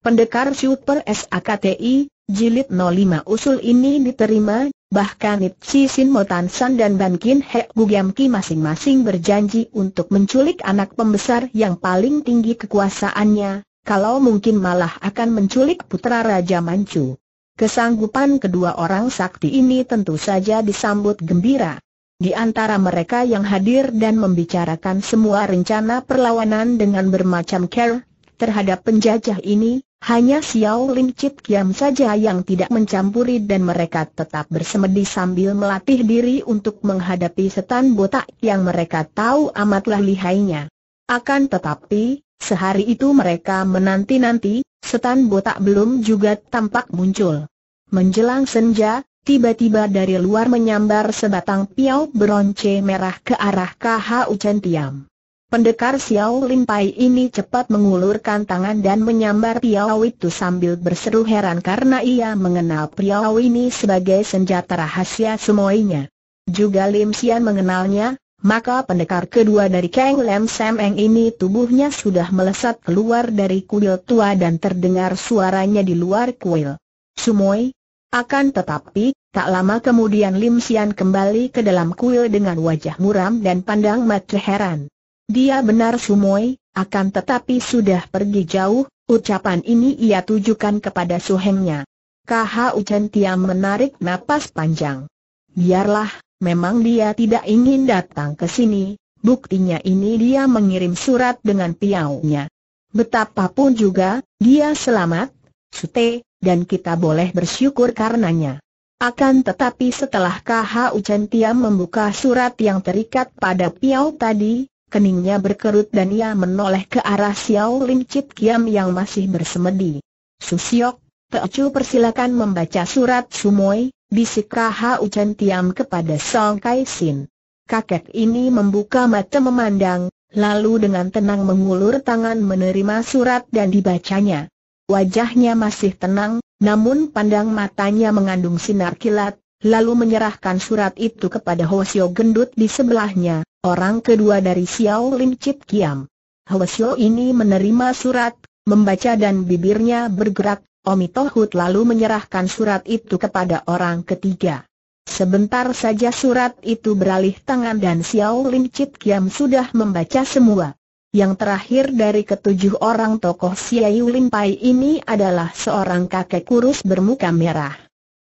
Pendekar Super SAKTI, Jilid 05 usul ini diterima, bahkan Si Sin Tan San dan Ban Kin Hek Giam Ki masing-masing berjanji untuk menculik anak pembesar yang paling tinggi kekuasaannya, kalau mungkin malah akan menculik putra Raja Manchu. Kesanggupan kedua orang sakti ini tentu saja disambut gembira. Di antara mereka yang hadir dan membicarakan semua rencana perlawanan dengan bermacam care terhadap penjajah ini, hanya Xiao Lim Chit Kiam saja yang tidak mencampuri dan mereka tetap bersemedi sambil melatih diri untuk menghadapi setan botak yang mereka tahu amatlah lihainya. Akan tetapi, sehari itu mereka menanti-nanti, setan botak belum juga tampak muncul. Menjelang senja, tiba-tiba dari luar menyambar sebatang piau beronce merah ke arah Chen Ucentiam. Pendekar Xiao Pai ini cepat mengulurkan tangan dan menyambar Piao itu sambil berseru heran karena ia mengenal Piao ini sebagai senjata rahasia semuanya. Juga Lim Xian mengenalnya, maka pendekar kedua dari Kang Lam Sam Eng ini tubuhnya sudah melesat keluar dari kuil tua dan terdengar suaranya di luar kuil. Sumoi, akan tetapi, tak lama kemudian Lim Xian kembali ke dalam kuil dengan wajah muram dan pandang mata heran. Dia benar sumoi, akan tetapi sudah pergi jauh, ucapan ini ia tujukan kepada suhengnya. Kaha Uchen Tiam menarik napas panjang. Biarlah, memang dia tidak ingin datang ke sini, buktinya ini dia mengirim surat dengan piaunya. Betapapun juga, dia selamat, sute, dan kita boleh bersyukur karenanya. Akan tetapi setelah KH Ucentiam membuka surat yang terikat pada piau tadi, keningnya berkerut dan ia menoleh ke arah Xiao Ling Chit Kiam yang masih bersemedi. Susiok, Chu persilakan membaca surat Sumoy, bisik Raha Tiam kepada Song Kai Sin. Kakek ini membuka mata memandang, lalu dengan tenang mengulur tangan menerima surat dan dibacanya. Wajahnya masih tenang, namun pandang matanya mengandung sinar kilat, lalu menyerahkan surat itu kepada Hosio gendut di sebelahnya, orang kedua dari Xiao Lim Chit Kiam. Hosio ini menerima surat, membaca dan bibirnya bergerak, Omi Tohut lalu menyerahkan surat itu kepada orang ketiga. Sebentar saja surat itu beralih tangan dan Xiao Lim Chit Kiam sudah membaca semua. Yang terakhir dari ketujuh orang tokoh Xiao Lim Pai ini adalah seorang kakek kurus bermuka merah.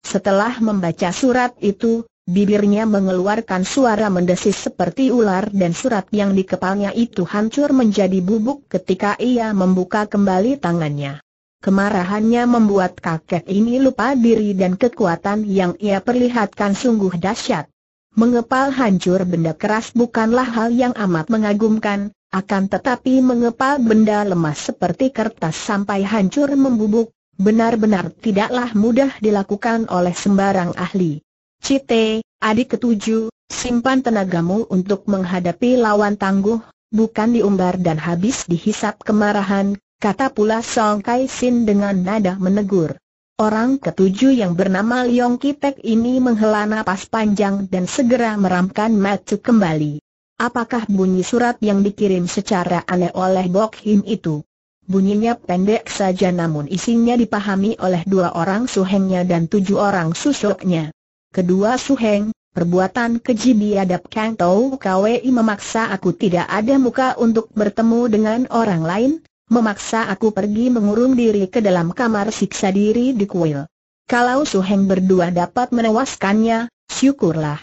Setelah membaca surat itu, bibirnya mengeluarkan suara mendesis seperti ular dan surat yang dikepalnya itu hancur menjadi bubuk ketika ia membuka kembali tangannya. Kemarahannya membuat kakek ini lupa diri dan kekuatan yang ia perlihatkan sungguh dahsyat. Mengepal hancur benda keras bukanlah hal yang amat mengagumkan, akan tetapi mengepal benda lemah seperti kertas sampai hancur membubuk, benar-benar tidaklah mudah dilakukan oleh sembarang ahli. Cite, adik ketujuh, simpan tenagamu untuk menghadapi lawan tangguh, bukan diumbar dan habis dihisap kemarahan, kata pula Song Kai Sin dengan nada menegur. Orang ketujuh yang bernama Leong Kitek ini menghela napas panjang dan segera meramkan matu kembali. Apakah bunyi surat yang dikirim secara aneh oleh Bok Him itu? Bunyinya pendek saja namun isinya dipahami oleh dua orang suhengnya dan tujuh orang susuknya. Kedua suheng, perbuatan keji biadab Kang Tau Kwi memaksa aku tidak ada muka untuk bertemu dengan orang lain, memaksa aku pergi mengurung diri ke dalam kamar siksa diri di kuil. Kalau suheng berdua dapat menewaskannya, syukurlah.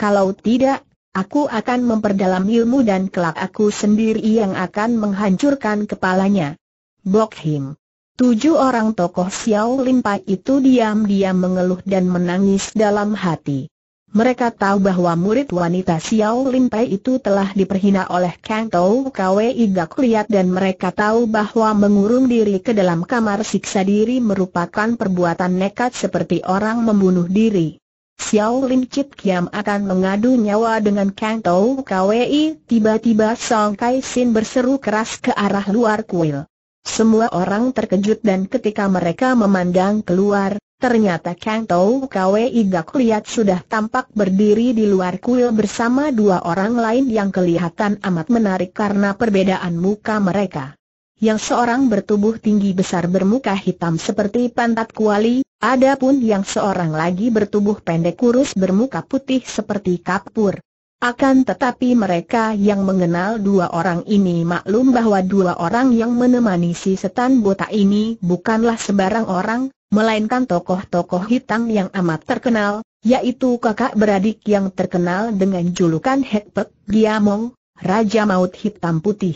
Kalau tidak, Aku akan memperdalam ilmu dan kelak aku sendiri yang akan menghancurkan kepalanya. Bok him. Tujuh orang tokoh Xiao Limpa itu diam-diam mengeluh dan menangis dalam hati. Mereka tahu bahwa murid wanita Xiao Limpai itu telah diperhina oleh Kang Tou Kwe Igak Liat dan mereka tahu bahwa mengurung diri ke dalam kamar siksa diri merupakan perbuatan nekat seperti orang membunuh diri. Xiao Lim Chit Kiam akan mengadu nyawa dengan Kang Tou Kwe tiba-tiba Song Kai Sin berseru keras ke arah luar kuil. Semua orang terkejut dan ketika mereka memandang keluar, ternyata Kang Tau Kwei Gak Liat sudah tampak berdiri di luar kuil bersama dua orang lain yang kelihatan amat menarik karena perbedaan muka mereka. Yang seorang bertubuh tinggi besar bermuka hitam seperti pantat kuali, adapun yang seorang lagi bertubuh pendek kurus bermuka putih seperti kapur. Akan tetapi mereka yang mengenal dua orang ini maklum bahwa dua orang yang menemani si setan botak ini bukanlah sebarang orang, melainkan tokoh-tokoh hitam yang amat terkenal, yaitu kakak beradik yang terkenal dengan julukan Hekpek Giamong, Raja Maut Hitam Putih.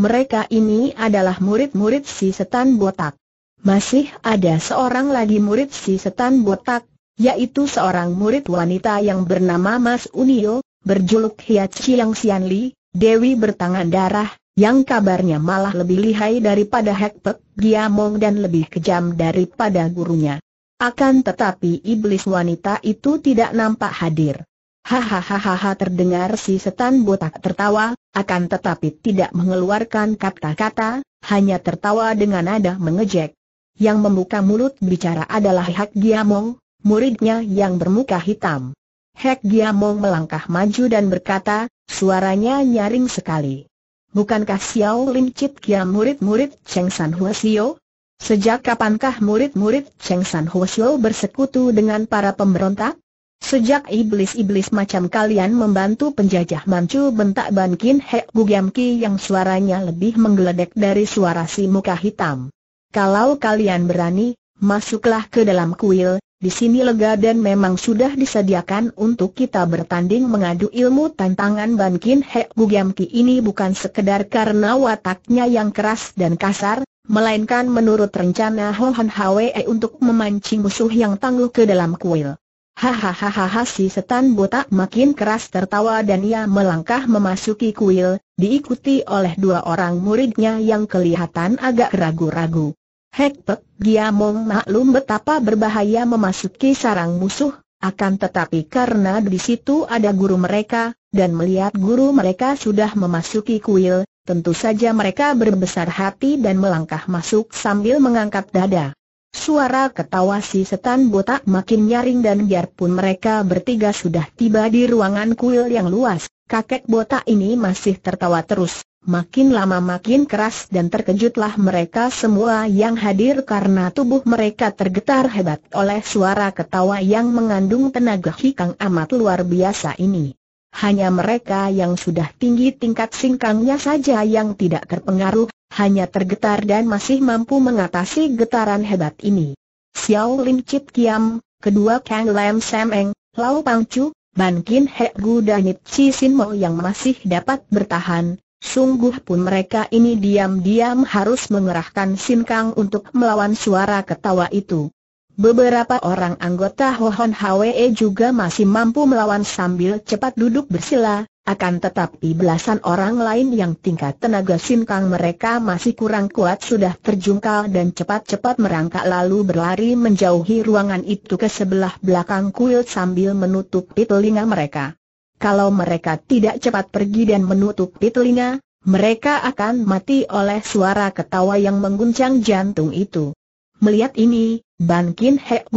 Mereka ini adalah murid-murid si setan botak. Masih ada seorang lagi murid si setan botak, yaitu seorang murid wanita yang bernama Mas Unio, berjuluk Hia Chiang Xian Li, Dewi bertangan darah, yang kabarnya malah lebih lihai daripada Pek, Giamong dan lebih kejam daripada gurunya. Akan tetapi iblis wanita itu tidak nampak hadir. Hahaha terdengar si setan botak tertawa, akan tetapi tidak mengeluarkan kata-kata, hanya tertawa dengan nada mengejek. Yang membuka mulut bicara adalah Hak Giamong, muridnya yang bermuka hitam. Hek Giamong melangkah maju dan berkata, suaranya nyaring sekali. Bukankah Xiao Lin Chit Kia murid-murid Cheng San Hua Xiao? Sejak kapankah murid-murid Cheng San Hua Xiao bersekutu dengan para pemberontak? Sejak iblis-iblis macam kalian membantu penjajah Manchu bentak Ban Kin Hek Giam Ki yang suaranya lebih menggeledek dari suara si muka hitam. Kalau kalian berani, masuklah ke dalam kuil, di sini lega dan memang sudah disediakan untuk kita bertanding mengadu ilmu tantangan Ban Kin He Ki ini bukan sekedar karena wataknya yang keras dan kasar, melainkan menurut rencana Ho Han Hwe untuk memancing musuh yang tangguh ke dalam kuil. Hahaha si setan botak makin keras tertawa dan ia melangkah memasuki kuil, diikuti oleh dua orang muridnya yang kelihatan agak ragu-ragu. Hektek Giamong maklum betapa berbahaya memasuki sarang musuh, akan tetapi karena di situ ada guru mereka, dan melihat guru mereka sudah memasuki kuil, tentu saja mereka berbesar hati dan melangkah masuk sambil mengangkat dada. Suara ketawa si setan botak makin nyaring dan biarpun mereka bertiga sudah tiba di ruangan kuil yang luas, kakek botak ini masih tertawa terus. Makin lama makin keras dan terkejutlah mereka semua yang hadir karena tubuh mereka tergetar hebat oleh suara ketawa yang mengandung tenaga hikang amat luar biasa ini. Hanya mereka yang sudah tinggi tingkat singkangnya saja yang tidak terpengaruh, hanya tergetar dan masih mampu mengatasi getaran hebat ini. Xiao Lim Chit Kiam, kedua Kang Lam Sam Eng, Lau Pang Chu, Ban Kin Hek Gu dan Nip Chi Sin Mo yang masih dapat bertahan, Sungguh pun mereka ini diam-diam harus mengerahkan sinkang untuk melawan suara ketawa itu. Beberapa orang anggota Hohon Hwe juga masih mampu melawan sambil cepat duduk bersila, akan tetapi belasan orang lain yang tingkat tenaga sinkang mereka masih kurang kuat sudah terjungkal dan cepat-cepat merangkak lalu berlari menjauhi ruangan itu ke sebelah belakang kuil sambil menutup telinga mereka. Kalau mereka tidak cepat pergi dan menutupi telinga, mereka akan mati oleh suara ketawa yang mengguncang jantung itu. Melihat ini, Ban Kin Hek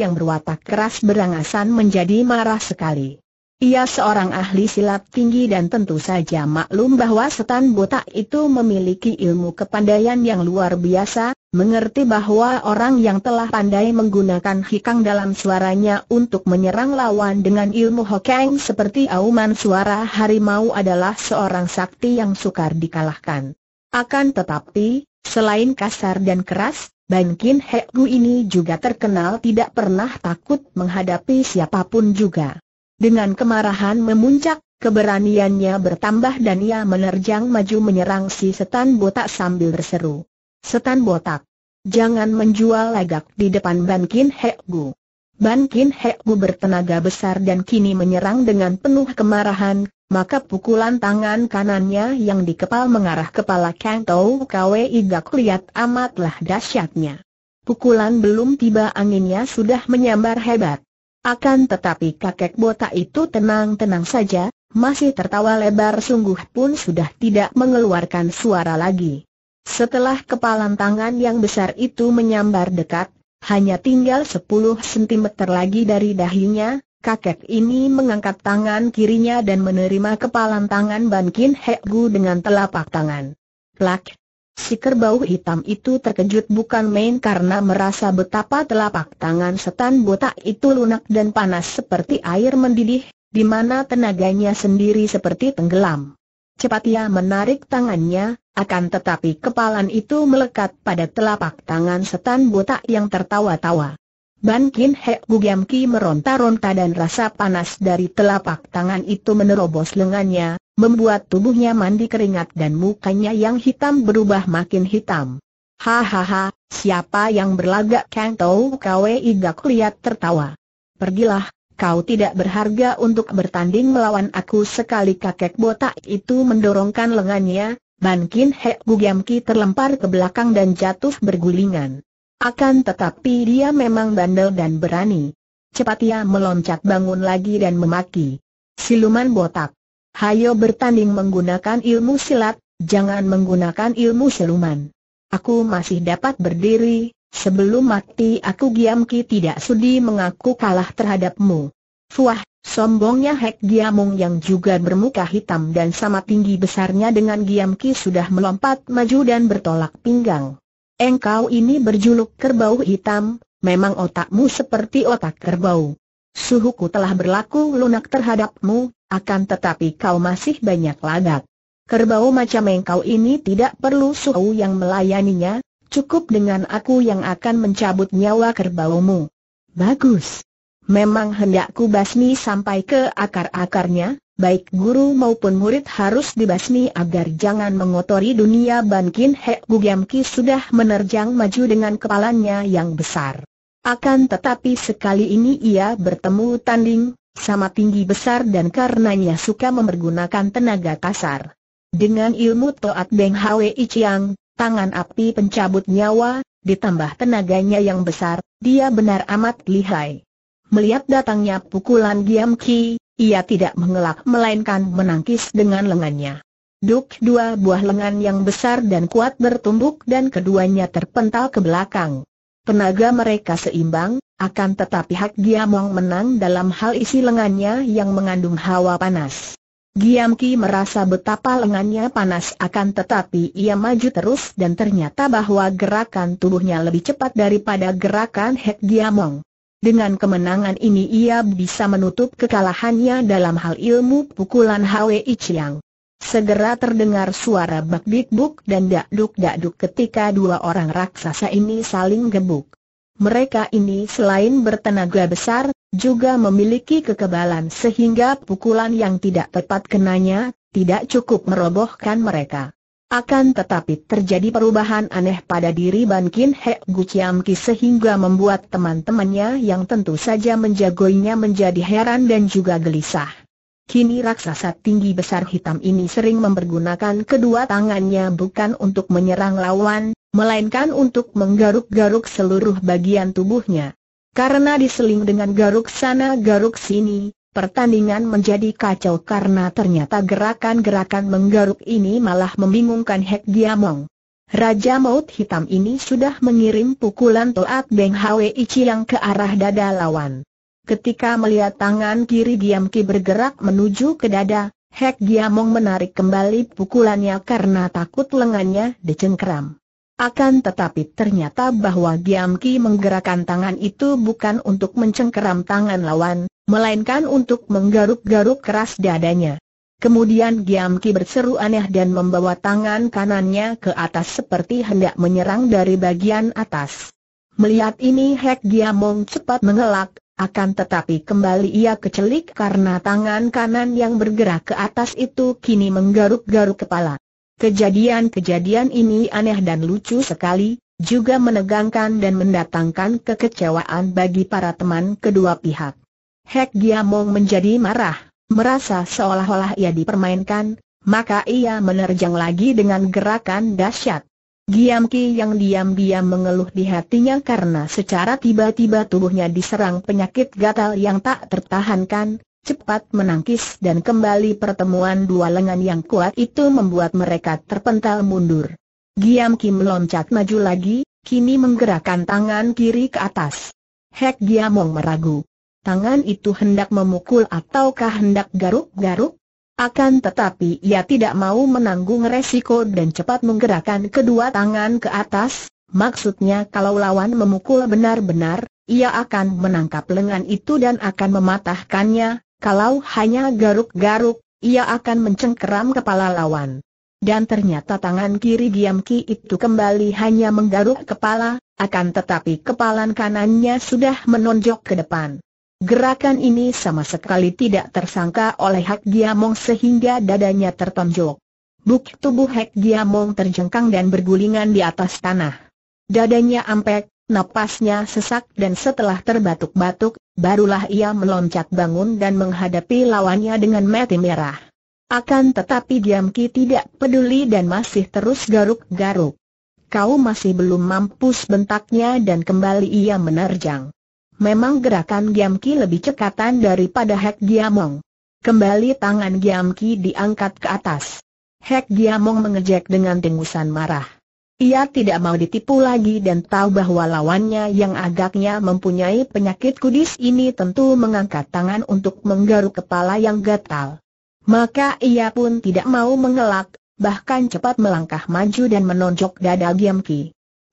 yang berwatak keras berangasan menjadi marah sekali. Ia seorang ahli silat tinggi dan tentu saja maklum bahwa setan botak itu memiliki ilmu kepandaian yang luar biasa, mengerti bahwa orang yang telah pandai menggunakan hikang dalam suaranya untuk menyerang lawan dengan ilmu hokeng seperti auman suara harimau adalah seorang sakti yang sukar dikalahkan. Akan tetapi, selain kasar dan keras, Ban Kin Hek Gu ini juga terkenal tidak pernah takut menghadapi siapapun juga. Dengan kemarahan memuncak, keberaniannya bertambah dan ia menerjang maju menyerang si setan botak sambil berseru. Setan botak, jangan menjual lagak di depan Ban Kin Hek Gu. bertenaga besar dan kini menyerang dengan penuh kemarahan, maka pukulan tangan kanannya yang dikepal mengarah kepala Kang Tau Kwe Igak lihat amatlah dahsyatnya. Pukulan belum tiba anginnya sudah menyambar hebat. Akan tetapi kakek botak itu tenang-tenang saja, masih tertawa lebar sungguh pun sudah tidak mengeluarkan suara lagi. Setelah kepalan tangan yang besar itu menyambar dekat, hanya tinggal 10 cm lagi dari dahinya, kakek ini mengangkat tangan kirinya dan menerima kepalan tangan Ban Kin Hek dengan telapak tangan. Plak, Si kerbau hitam itu terkejut bukan main karena merasa betapa telapak tangan setan botak itu lunak dan panas seperti air mendidih, di mana tenaganya sendiri seperti tenggelam. Cepat ia menarik tangannya, akan tetapi kepalan itu melekat pada telapak tangan setan botak yang tertawa-tawa. Ban Kin Hek Gugiam Ki meronta-ronta dan rasa panas dari telapak tangan itu menerobos lengannya, membuat tubuhnya mandi keringat dan mukanya yang hitam berubah makin hitam. Hahaha, siapa yang berlagak Kang Tau Kwe Iga lihat tertawa. Pergilah, kau tidak berharga untuk bertanding melawan aku sekali kakek botak itu mendorongkan lengannya, Ban Kin Hek Gugiam Ki terlempar ke belakang dan jatuh bergulingan. Akan tetapi dia memang bandel dan berani. Cepat ia meloncat bangun lagi dan memaki. Siluman botak. Hayo bertanding menggunakan ilmu silat, jangan menggunakan ilmu siluman. Aku masih dapat berdiri, sebelum mati aku Giamki tidak sudi mengaku kalah terhadapmu. Fuah, sombongnya Hek Giamung yang juga bermuka hitam dan sama tinggi besarnya dengan Giamki sudah melompat maju dan bertolak pinggang. Engkau ini berjuluk kerbau hitam, memang otakmu seperti otak kerbau. Suhuku telah berlaku lunak terhadapmu, akan tetapi kau masih banyak lagak. Kerbau macam engkau ini tidak perlu suhu yang melayaninya, cukup dengan aku yang akan mencabut nyawa kerbaumu. Bagus. Memang hendakku basmi sampai ke akar-akarnya, baik guru maupun murid harus dibasmi agar jangan mengotori dunia Ban Kin Hek Gugiam sudah menerjang maju dengan kepalanya yang besar. Akan tetapi sekali ini ia bertemu tanding, sama tinggi besar dan karenanya suka memergunakan tenaga kasar. Dengan ilmu Toat Beng Hwi Chiang, tangan api pencabut nyawa, ditambah tenaganya yang besar, dia benar amat lihai. Melihat datangnya pukulan Giam Ki, ia tidak mengelak melainkan menangkis dengan lengannya. Duk dua buah lengan yang besar dan kuat bertumbuk dan keduanya terpental ke belakang. Tenaga mereka seimbang, akan tetapi Hak Giamong menang dalam hal isi lengannya yang mengandung hawa panas. Giam Ki merasa betapa lengannya panas akan tetapi ia maju terus dan ternyata bahwa gerakan tubuhnya lebih cepat daripada gerakan Hek Giamong. Dengan kemenangan ini ia bisa menutup kekalahannya dalam hal ilmu pukulan Hwi Chiang. Segera terdengar suara bak-bik-buk dan dakduk-dakduk ketika dua orang raksasa ini saling gebuk. Mereka ini selain bertenaga besar, juga memiliki kekebalan sehingga pukulan yang tidak tepat kenanya, tidak cukup merobohkan mereka. Akan tetapi terjadi perubahan aneh pada diri Ban Kin Hek Gu sehingga membuat teman-temannya yang tentu saja menjagoinya menjadi heran dan juga gelisah. Kini raksasa tinggi besar hitam ini sering mempergunakan kedua tangannya bukan untuk menyerang lawan, melainkan untuk menggaruk-garuk seluruh bagian tubuhnya. Karena diseling dengan garuk sana garuk sini, Pertandingan menjadi kacau karena ternyata gerakan-gerakan menggaruk ini malah membingungkan Hek Giamong. Raja Maut Hitam ini sudah mengirim pukulan Toat Beng Hwe Ichi yang ke arah dada lawan. Ketika melihat tangan kiri Giam Ki bergerak menuju ke dada, Hek Giamong menarik kembali pukulannya karena takut lengannya dicengkram. Akan tetapi ternyata bahwa Giam Ki menggerakkan tangan itu bukan untuk mencengkeram tangan lawan, melainkan untuk menggaruk-garuk keras dadanya. Kemudian Giam Ki berseru aneh dan membawa tangan kanannya ke atas seperti hendak menyerang dari bagian atas. Melihat ini Hek Giamong cepat mengelak, akan tetapi kembali ia kecelik karena tangan kanan yang bergerak ke atas itu kini menggaruk-garuk kepala. Kejadian-kejadian ini aneh dan lucu sekali, juga menegangkan dan mendatangkan kekecewaan bagi para teman kedua pihak. Hek Giamong menjadi marah, merasa seolah-olah ia dipermainkan, maka ia menerjang lagi dengan gerakan dahsyat. Giam Ki yang diam-diam mengeluh di hatinya karena secara tiba-tiba tubuhnya diserang penyakit gatal yang tak tertahankan, cepat menangkis dan kembali pertemuan dua lengan yang kuat itu membuat mereka terpental mundur. Giam Ki meloncat maju lagi, kini menggerakkan tangan kiri ke atas. Hek Giamong meragu tangan itu hendak memukul ataukah hendak garuk-garuk? Akan tetapi ia tidak mau menanggung resiko dan cepat menggerakkan kedua tangan ke atas, maksudnya kalau lawan memukul benar-benar, ia akan menangkap lengan itu dan akan mematahkannya, kalau hanya garuk-garuk, ia akan mencengkeram kepala lawan. Dan ternyata tangan kiri Giam Ki itu kembali hanya menggaruk kepala, akan tetapi kepalan kanannya sudah menonjok ke depan. Gerakan ini sama sekali tidak tersangka oleh Hak Giamong sehingga dadanya tertonjok. Buk tubuh Hak Giamong terjengkang dan bergulingan di atas tanah. Dadanya ampek, napasnya sesak dan setelah terbatuk-batuk, barulah ia meloncat bangun dan menghadapi lawannya dengan mati merah. Akan tetapi Giam Ki tidak peduli dan masih terus garuk-garuk. Kau masih belum mampus bentaknya dan kembali ia menerjang. Memang gerakan Giam lebih cekatan daripada Hek Giamong. Kembali tangan Giam diangkat ke atas. Hek Giamong mengejek dengan dengusan marah. Ia tidak mau ditipu lagi dan tahu bahwa lawannya yang agaknya mempunyai penyakit kudis ini tentu mengangkat tangan untuk menggaruk kepala yang gatal. Maka ia pun tidak mau mengelak, bahkan cepat melangkah maju dan menonjok dada Giam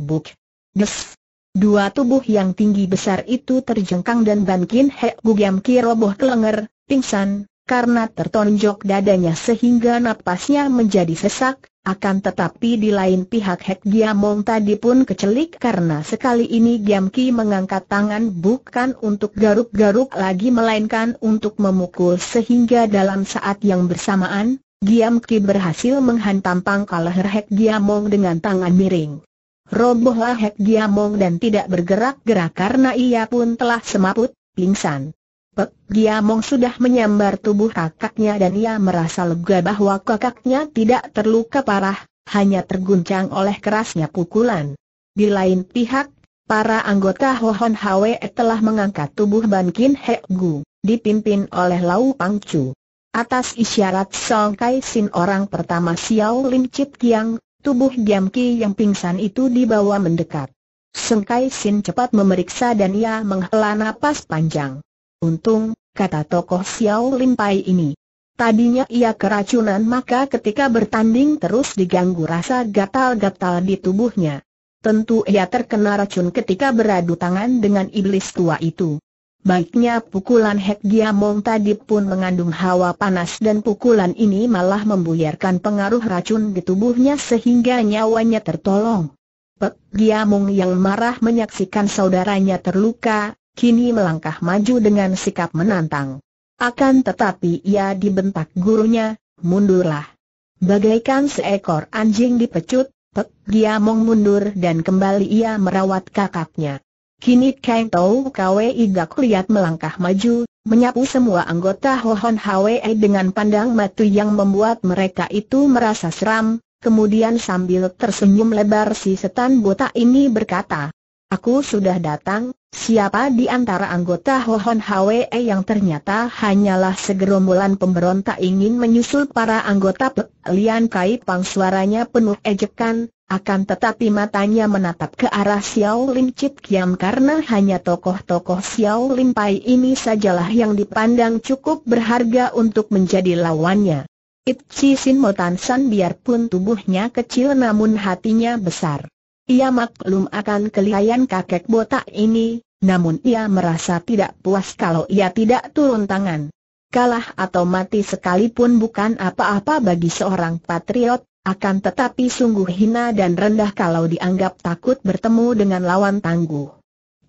Buk! Des! Dua tubuh yang tinggi besar itu terjengkang dan Ban Kin Hek Gugiam Ki roboh kelenger, pingsan, karena tertonjok dadanya sehingga napasnya menjadi sesak, akan tetapi di lain pihak Hek Giamong tadi pun kecelik karena sekali ini Giam Ki mengangkat tangan bukan untuk garuk-garuk lagi melainkan untuk memukul sehingga dalam saat yang bersamaan, Giam Ki berhasil menghantam pangkal leher Hek Giamong dengan tangan miring. Robohlah Hek Giamong dan tidak bergerak-gerak karena ia pun telah semaput, pingsan. Pek Giamong sudah menyambar tubuh kakaknya dan ia merasa lega bahwa kakaknya tidak terluka parah, hanya terguncang oleh kerasnya pukulan. Di lain pihak, para anggota Hohon Hwe telah mengangkat tubuh Ban Kin Hek Gu, dipimpin oleh Lau Pang Chu. Atas isyarat Song Kai Sin orang pertama Xiao Lim Chit Kiang, Tubuh Giam Ki yang pingsan itu dibawa mendekat. Kai Sin cepat memeriksa dan ia menghela napas panjang. Untung, kata tokoh Xiao Lim Pai ini. Tadinya ia keracunan maka ketika bertanding terus diganggu rasa gatal-gatal di tubuhnya. Tentu ia terkena racun ketika beradu tangan dengan iblis tua itu. Baiknya pukulan Hek Giamong tadi pun mengandung hawa panas dan pukulan ini malah membuyarkan pengaruh racun di tubuhnya sehingga nyawanya tertolong. Pek Giamong yang marah menyaksikan saudaranya terluka, kini melangkah maju dengan sikap menantang. Akan tetapi ia dibentak gurunya, mundurlah. Bagaikan seekor anjing dipecut, Pek Giamong mundur dan kembali ia merawat kakaknya. Kini Kain Tau Kwe Igak lihat melangkah maju, menyapu semua anggota Hohon Hwe dengan pandang matu yang membuat mereka itu merasa seram, kemudian sambil tersenyum lebar si setan botak ini berkata, Aku sudah datang, siapa di antara anggota Hohon Hwe yang ternyata hanyalah segerombolan pemberontak ingin menyusul para anggota Pek Lian Kai Pang suaranya penuh ejekan, akan tetapi matanya menatap ke arah Xiao Lim Chit Kiam karena hanya tokoh-tokoh Xiao Lim Pai ini sajalah yang dipandang cukup berharga untuk menjadi lawannya. Chi Sin Motan San biarpun tubuhnya kecil namun hatinya besar. Ia maklum akan kelihayan kakek botak ini, namun ia merasa tidak puas kalau ia tidak turun tangan. Kalah atau mati sekalipun bukan apa-apa bagi seorang patriot, akan tetapi sungguh hina dan rendah kalau dianggap takut bertemu dengan lawan tangguh.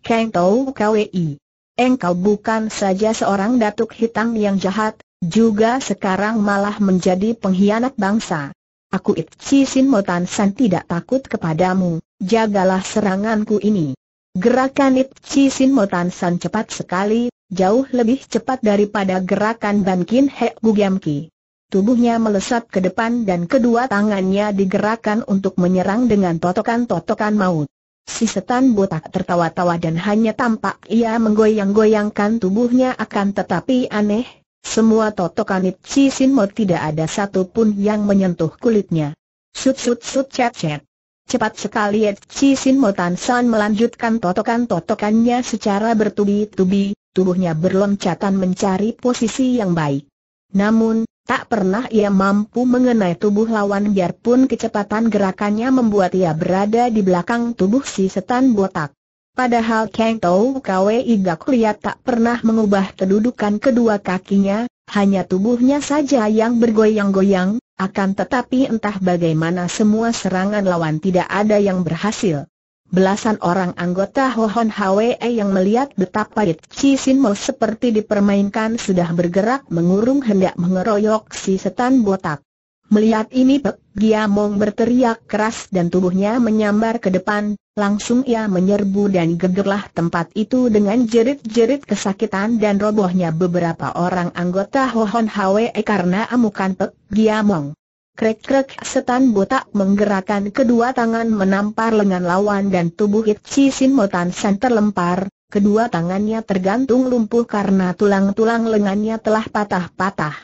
Kang Tau KWI. Engkau bukan saja seorang datuk hitam yang jahat, juga sekarang malah menjadi pengkhianat bangsa. Aku Chi Sin Motan San tidak takut kepadamu, jagalah seranganku ini. Gerakan Chi Sin Motan San cepat sekali, jauh lebih cepat daripada gerakan Ban Kin Hek Giam Ki. Tubuhnya melesat ke depan dan kedua tangannya digerakkan untuk menyerang dengan totokan-totokan maut. Si setan botak tertawa-tawa dan hanya tampak ia menggoyang-goyangkan tubuhnya akan tetapi aneh, semua totokan Ipsi Sinmo tidak ada satupun yang menyentuh kulitnya. Sut sut sut cet cet. Cepat sekali Ipsi Sinmo Tan San melanjutkan totokan-totokannya secara bertubi-tubi, tubuhnya berloncatan mencari posisi yang baik. Namun, Tak pernah ia mampu mengenai tubuh lawan biarpun kecepatan gerakannya membuat ia berada di belakang tubuh si setan botak. Padahal Kang Tau Kwe Iga tak pernah mengubah kedudukan kedua kakinya, hanya tubuhnya saja yang bergoyang-goyang, akan tetapi entah bagaimana semua serangan lawan tidak ada yang berhasil. Belasan orang anggota Hohon Hwe yang melihat betapa Si Sin Mo seperti dipermainkan sudah bergerak mengurung hendak mengeroyok si setan botak. Melihat ini Pek Giamong berteriak keras dan tubuhnya menyambar ke depan, langsung ia menyerbu dan gegerlah tempat itu dengan jerit-jerit kesakitan dan robohnya beberapa orang anggota Hohon Hwe karena amukan Pek Giamong. Krek-krek setan botak menggerakkan kedua tangan menampar lengan lawan dan tubuh Chi Sin Motan San terlempar, kedua tangannya tergantung lumpuh karena tulang-tulang lengannya telah patah-patah.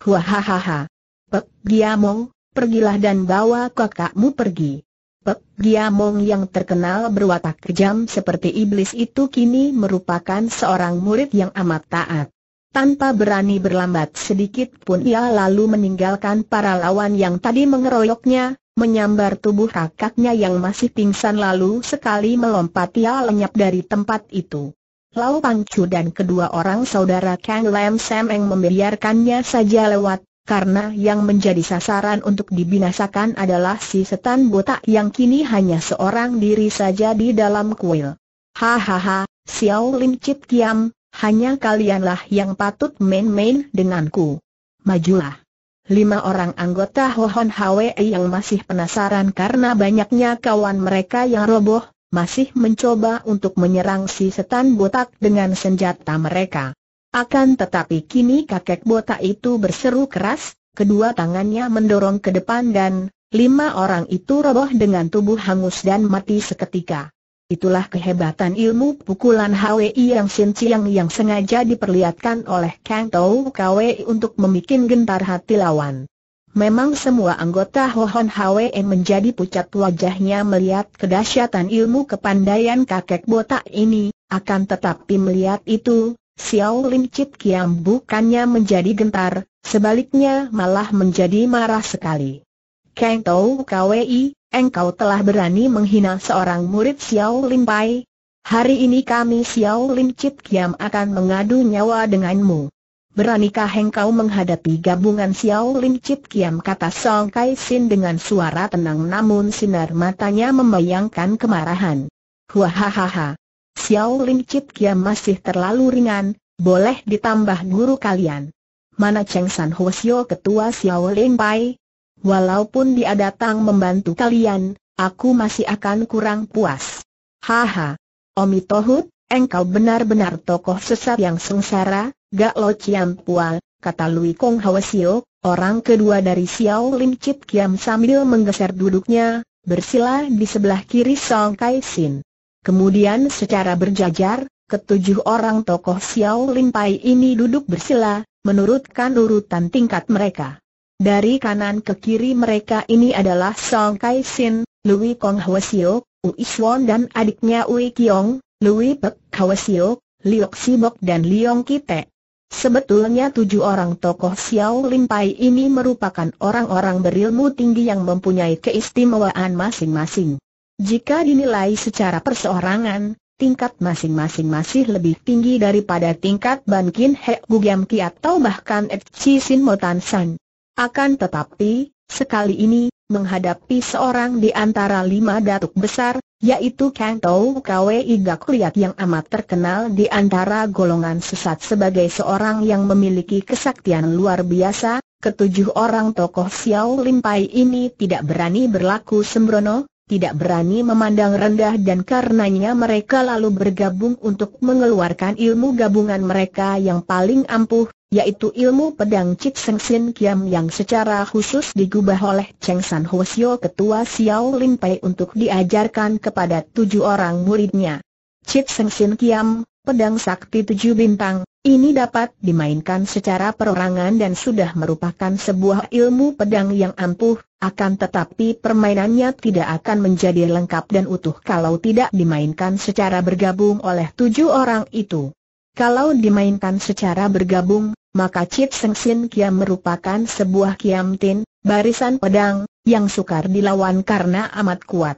Huahahaha. Pek Giamong, pergilah dan bawa kakakmu pergi. Pek Giamong yang terkenal berwatak kejam seperti iblis itu kini merupakan seorang murid yang amat taat. Tanpa berani berlambat sedikit pun ia lalu meninggalkan para lawan yang tadi mengeroyoknya, menyambar tubuh rakaknya yang masih pingsan lalu sekali melompat ia lenyap dari tempat itu. Lau Pangcu dan kedua orang saudara Kang Lam Semeng membiarkannya saja lewat, karena yang menjadi sasaran untuk dibinasakan adalah si setan botak yang kini hanya seorang diri saja di dalam kuil. Hahaha, Xiao Lim Chit Kiam, hanya kalianlah yang patut main-main denganku. Majulah. Lima orang anggota Hohon Hwe yang masih penasaran karena banyaknya kawan mereka yang roboh, masih mencoba untuk menyerang si setan botak dengan senjata mereka. Akan tetapi kini kakek botak itu berseru keras, kedua tangannya mendorong ke depan dan lima orang itu roboh dengan tubuh hangus dan mati seketika. Itulah kehebatan ilmu pukulan Hwi yang Sin Chiang yang sengaja diperlihatkan oleh Kang Tau Kwe untuk memikin gentar hati lawan. Memang semua anggota Hohon Hwe menjadi pucat wajahnya melihat kedahsyatan ilmu kepandaian kakek botak ini, akan tetapi melihat itu, Xiao Lim Chit Kiam bukannya menjadi gentar, sebaliknya malah menjadi marah sekali. Kang Tau Kwi, engkau telah berani menghina seorang murid Xiao Lin Pai. Hari ini kami Xiao Lin Chit Kiam akan mengadu nyawa denganmu. Beranikah engkau menghadapi gabungan Xiao Lin Chit Kiam kata Song Kai Sin dengan suara tenang namun sinar matanya membayangkan kemarahan. Huahahaha. Xiao Lin Chit Kiam masih terlalu ringan, boleh ditambah guru kalian. Mana Cheng San Hwasyo ketua Xiao Lin Pai, Walaupun dia datang membantu kalian, aku masih akan kurang puas. Haha. Omi Tohut, engkau benar-benar tokoh sesat yang sengsara, Gak Lo ciam Pual, kata Lui Kong Hwasio, orang kedua dari Xiao Lim Chit Kiam sambil menggeser duduknya, bersila di sebelah kiri Song Kai Sin. Kemudian secara berjajar, ketujuh orang tokoh Xiao Lim Pai ini duduk bersila, menurutkan urutan tingkat mereka. Dari kanan ke kiri mereka ini adalah Song Kai Sin, Louis Kong Hwasio, Ui Swan dan adiknya Ui Kiong, Louis Pek Hwasio, Liok Sibok dan Liong Kite. Sebetulnya tujuh orang tokoh Xiao Lim Pai ini merupakan orang-orang berilmu tinggi yang mempunyai keistimewaan masing-masing. Jika dinilai secara perseorangan, tingkat masing-masing masih lebih tinggi daripada tingkat Ban Kin He Giam Ki atau bahkan Ed Chi Sin Tan San. Akan tetapi, sekali ini, menghadapi seorang di antara lima datuk besar, yaitu Kang Tau Kwe Iga Kliat yang amat terkenal di antara golongan sesat sebagai seorang yang memiliki kesaktian luar biasa, ketujuh orang tokoh Xiao Limpai ini tidak berani berlaku sembrono, tidak berani memandang rendah dan karenanya mereka lalu bergabung untuk mengeluarkan ilmu gabungan mereka yang paling ampuh, yaitu ilmu pedang Cit Seng Sin Kiam yang secara khusus digubah oleh Cheng San Sio ketua Xiao Lin Pei untuk diajarkan kepada tujuh orang muridnya. Cit Seng Sin Kiam, pedang sakti tujuh bintang, ini dapat dimainkan secara perorangan dan sudah merupakan sebuah ilmu pedang yang ampuh, akan tetapi permainannya tidak akan menjadi lengkap dan utuh kalau tidak dimainkan secara bergabung oleh tujuh orang itu. Kalau dimainkan secara bergabung, maka Chit Seng Sin Kiam merupakan sebuah Kiam Tin, barisan pedang, yang sukar dilawan karena amat kuat.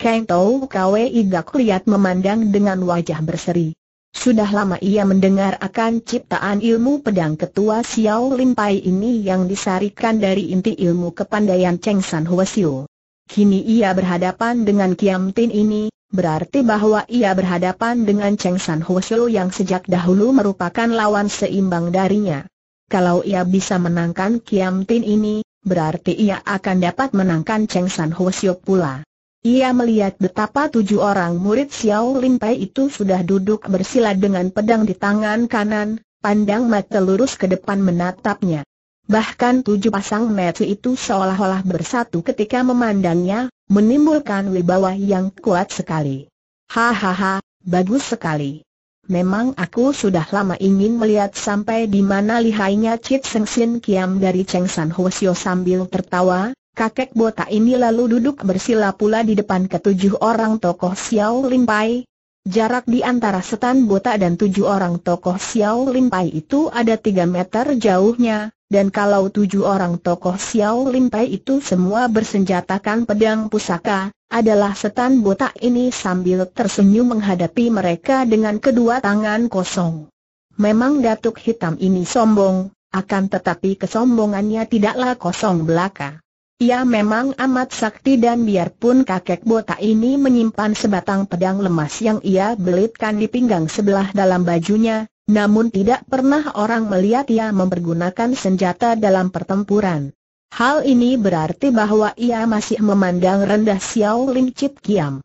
Kang Tau Kwe Iga lihat memandang dengan wajah berseri. Sudah lama ia mendengar akan ciptaan ilmu pedang ketua Xiao Lim Pai ini yang disarikan dari inti ilmu kepandaian Cheng San Huasiu. Kini ia berhadapan dengan Kiam Tin ini, Berarti bahwa ia berhadapan dengan Cheng San Hwasyo yang sejak dahulu merupakan lawan seimbang darinya. Kalau ia bisa menangkan Kiam Tin ini, berarti ia akan dapat menangkan Cheng San Hwasyo pula. Ia melihat betapa tujuh orang murid Xiao Lin Pai itu sudah duduk bersila dengan pedang di tangan kanan, pandang mata lurus ke depan menatapnya bahkan tujuh pasang mata itu seolah-olah bersatu ketika memandangnya, menimbulkan wibawa yang kuat sekali. Hahaha, bagus sekali. Memang aku sudah lama ingin melihat sampai di mana lihainya Chit Seng Sin Kiam dari Cheng San Sio sambil tertawa, kakek botak ini lalu duduk bersila pula di depan ketujuh orang tokoh Xiao Lim Pai. Jarak di antara setan botak dan tujuh orang tokoh Xiao Lim Pai itu ada tiga meter jauhnya, dan kalau tujuh orang tokoh Xiao Pai itu semua bersenjatakan pedang pusaka, adalah setan botak ini sambil tersenyum menghadapi mereka dengan kedua tangan kosong. Memang Datuk Hitam ini sombong, akan tetapi kesombongannya tidaklah kosong belaka. Ia memang amat sakti dan biarpun kakek botak ini menyimpan sebatang pedang lemas yang ia belitkan di pinggang sebelah dalam bajunya, namun tidak pernah orang melihat ia mempergunakan senjata dalam pertempuran. Hal ini berarti bahwa ia masih memandang rendah Xiao Lin Chit Kiam.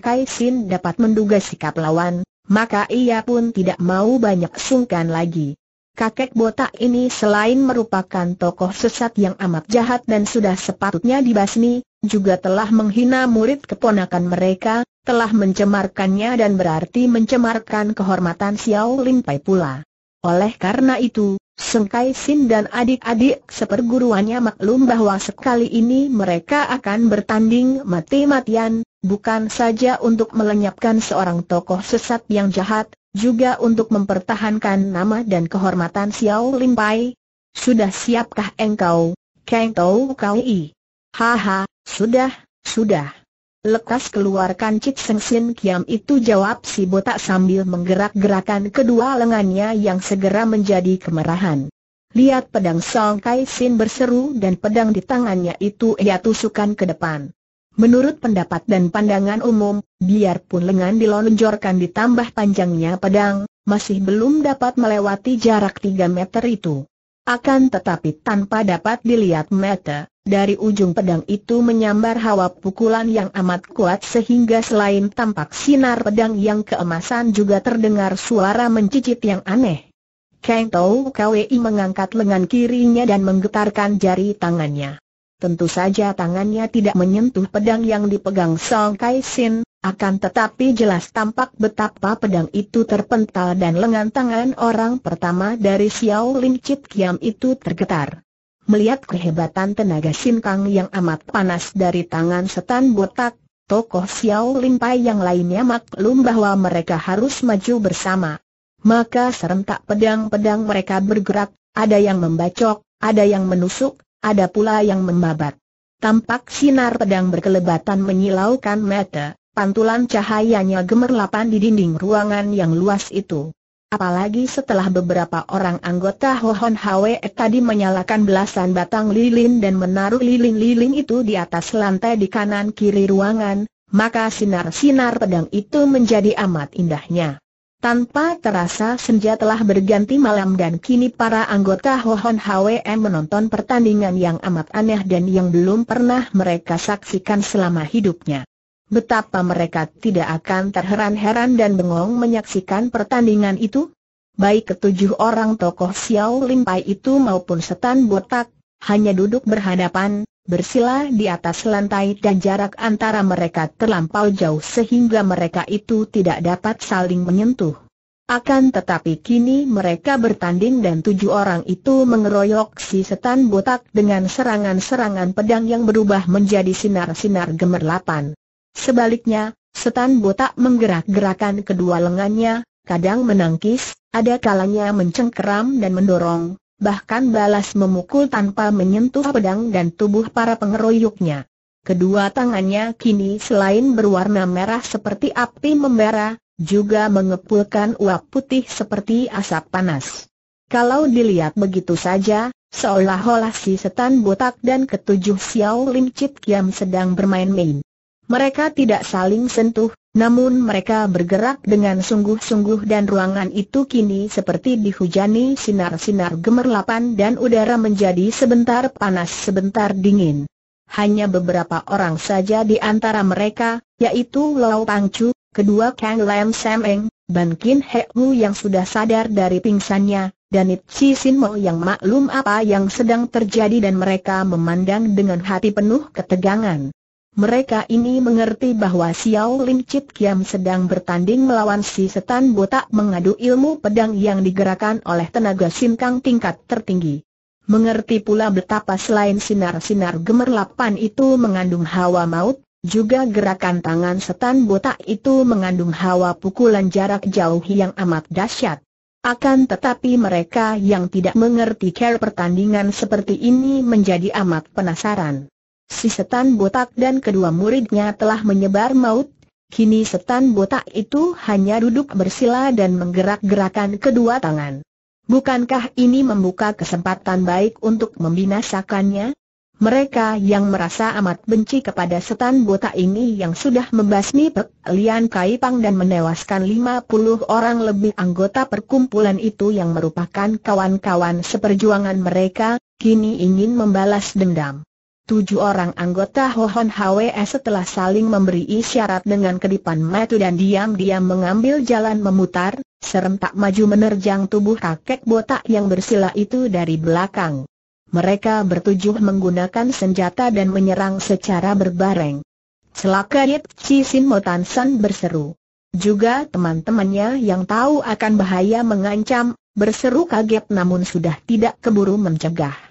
Kai Sin dapat menduga sikap lawan, maka ia pun tidak mau banyak sungkan lagi. Kakek botak ini selain merupakan tokoh sesat yang amat jahat dan sudah sepatutnya dibasmi, juga telah menghina murid keponakan mereka, telah mencemarkannya dan berarti mencemarkan kehormatan Xiao Lin Pai pula. Oleh karena itu, Seng Kai Sin dan adik-adik seperguruannya maklum bahwa sekali ini mereka akan bertanding mati-matian, bukan saja untuk melenyapkan seorang tokoh sesat yang jahat, juga untuk mempertahankan nama dan kehormatan Xiao Lin Pai. Sudah siapkah engkau, Kang Kau Kai? Haha, sudah, sudah. Lekas keluarkan Cik Seng Sin Kiam itu jawab si botak sambil menggerak-gerakan kedua lengannya yang segera menjadi kemerahan. Lihat pedang Song Kai Sin berseru dan pedang di tangannya itu ia tusukan ke depan. Menurut pendapat dan pandangan umum, biarpun lengan dilonjorkan ditambah panjangnya pedang, masih belum dapat melewati jarak 3 meter itu. Akan tetapi tanpa dapat dilihat meter. Dari ujung pedang itu menyambar hawa pukulan yang amat kuat sehingga selain tampak sinar pedang yang keemasan juga terdengar suara mencicit yang aneh. Kang Tou Kwei mengangkat lengan kirinya dan menggetarkan jari tangannya. Tentu saja tangannya tidak menyentuh pedang yang dipegang Song Kai Sin, akan tetapi jelas tampak betapa pedang itu terpental dan lengan tangan orang pertama dari Xiao Lin Chit Kiam itu tergetar. Melihat kehebatan tenaga Sintang yang amat panas dari tangan setan botak, tokoh Xiao Limpai yang lainnya maklum bahwa mereka harus maju bersama. Maka serentak pedang-pedang mereka bergerak, ada yang membacok, ada yang menusuk, ada pula yang membabat. Tampak sinar pedang berkelebatan menyilaukan mata, pantulan cahayanya gemerlapan di dinding ruangan yang luas itu. Apalagi setelah beberapa orang anggota Hohon Hwe tadi menyalakan belasan batang lilin dan menaruh lilin-lilin itu di atas lantai di kanan kiri ruangan, maka sinar-sinar pedang itu menjadi amat indahnya. Tanpa terasa senja telah berganti malam dan kini para anggota Hohon Hwe menonton pertandingan yang amat aneh dan yang belum pernah mereka saksikan selama hidupnya betapa mereka tidak akan terheran-heran dan bengong menyaksikan pertandingan itu? Baik ketujuh orang tokoh Xiao Limpai itu maupun setan botak, hanya duduk berhadapan, bersila di atas lantai dan jarak antara mereka terlampau jauh sehingga mereka itu tidak dapat saling menyentuh. Akan tetapi kini mereka bertanding dan tujuh orang itu mengeroyok si setan botak dengan serangan-serangan pedang yang berubah menjadi sinar-sinar gemerlapan. Sebaliknya, setan botak menggerak-gerakan kedua lengannya, kadang menangkis, ada kalanya mencengkeram dan mendorong, bahkan balas memukul tanpa menyentuh pedang dan tubuh para pengeroyoknya. Kedua tangannya kini selain berwarna merah seperti api membara, juga mengepulkan uap putih seperti asap panas. Kalau dilihat begitu saja, seolah-olah si setan botak dan ketujuh Xiao Lim Chit Kiam sedang bermain-main. Mereka tidak saling sentuh, namun mereka bergerak dengan sungguh-sungguh dan ruangan itu kini seperti dihujani sinar-sinar gemerlapan dan udara menjadi sebentar panas sebentar dingin. Hanya beberapa orang saja di antara mereka, yaitu Lau Pangcu, kedua Kang Lam Sam Ban Kin He Wu yang sudah sadar dari pingsannya, dan Chi Sin Mo yang maklum apa yang sedang terjadi dan mereka memandang dengan hati penuh ketegangan. Mereka ini mengerti bahwa Xiao Lim Chit Kiam sedang bertanding melawan si setan botak mengadu ilmu pedang yang digerakkan oleh tenaga sinkang tingkat tertinggi. Mengerti pula betapa selain sinar-sinar gemerlapan itu mengandung hawa maut, juga gerakan tangan setan botak itu mengandung hawa pukulan jarak jauh yang amat dahsyat. Akan tetapi mereka yang tidak mengerti care pertandingan seperti ini menjadi amat penasaran. Si setan botak dan kedua muridnya telah menyebar maut, kini setan botak itu hanya duduk bersila dan menggerak-gerakan kedua tangan. Bukankah ini membuka kesempatan baik untuk membinasakannya? Mereka yang merasa amat benci kepada setan botak ini yang sudah membasmi Pek Lian Kaipang dan menewaskan 50 orang lebih anggota perkumpulan itu yang merupakan kawan-kawan seperjuangan mereka, kini ingin membalas dendam. Tujuh orang anggota Hohon HWE setelah saling memberi isyarat dengan kedipan mata dan diam-diam mengambil jalan memutar, serentak maju menerjang tubuh kakek botak yang bersila itu dari belakang. Mereka bertujuh menggunakan senjata dan menyerang secara berbareng. Selaka Yit Chi Sin Mo Tan San berseru. Juga teman-temannya yang tahu akan bahaya mengancam, berseru kaget namun sudah tidak keburu mencegah.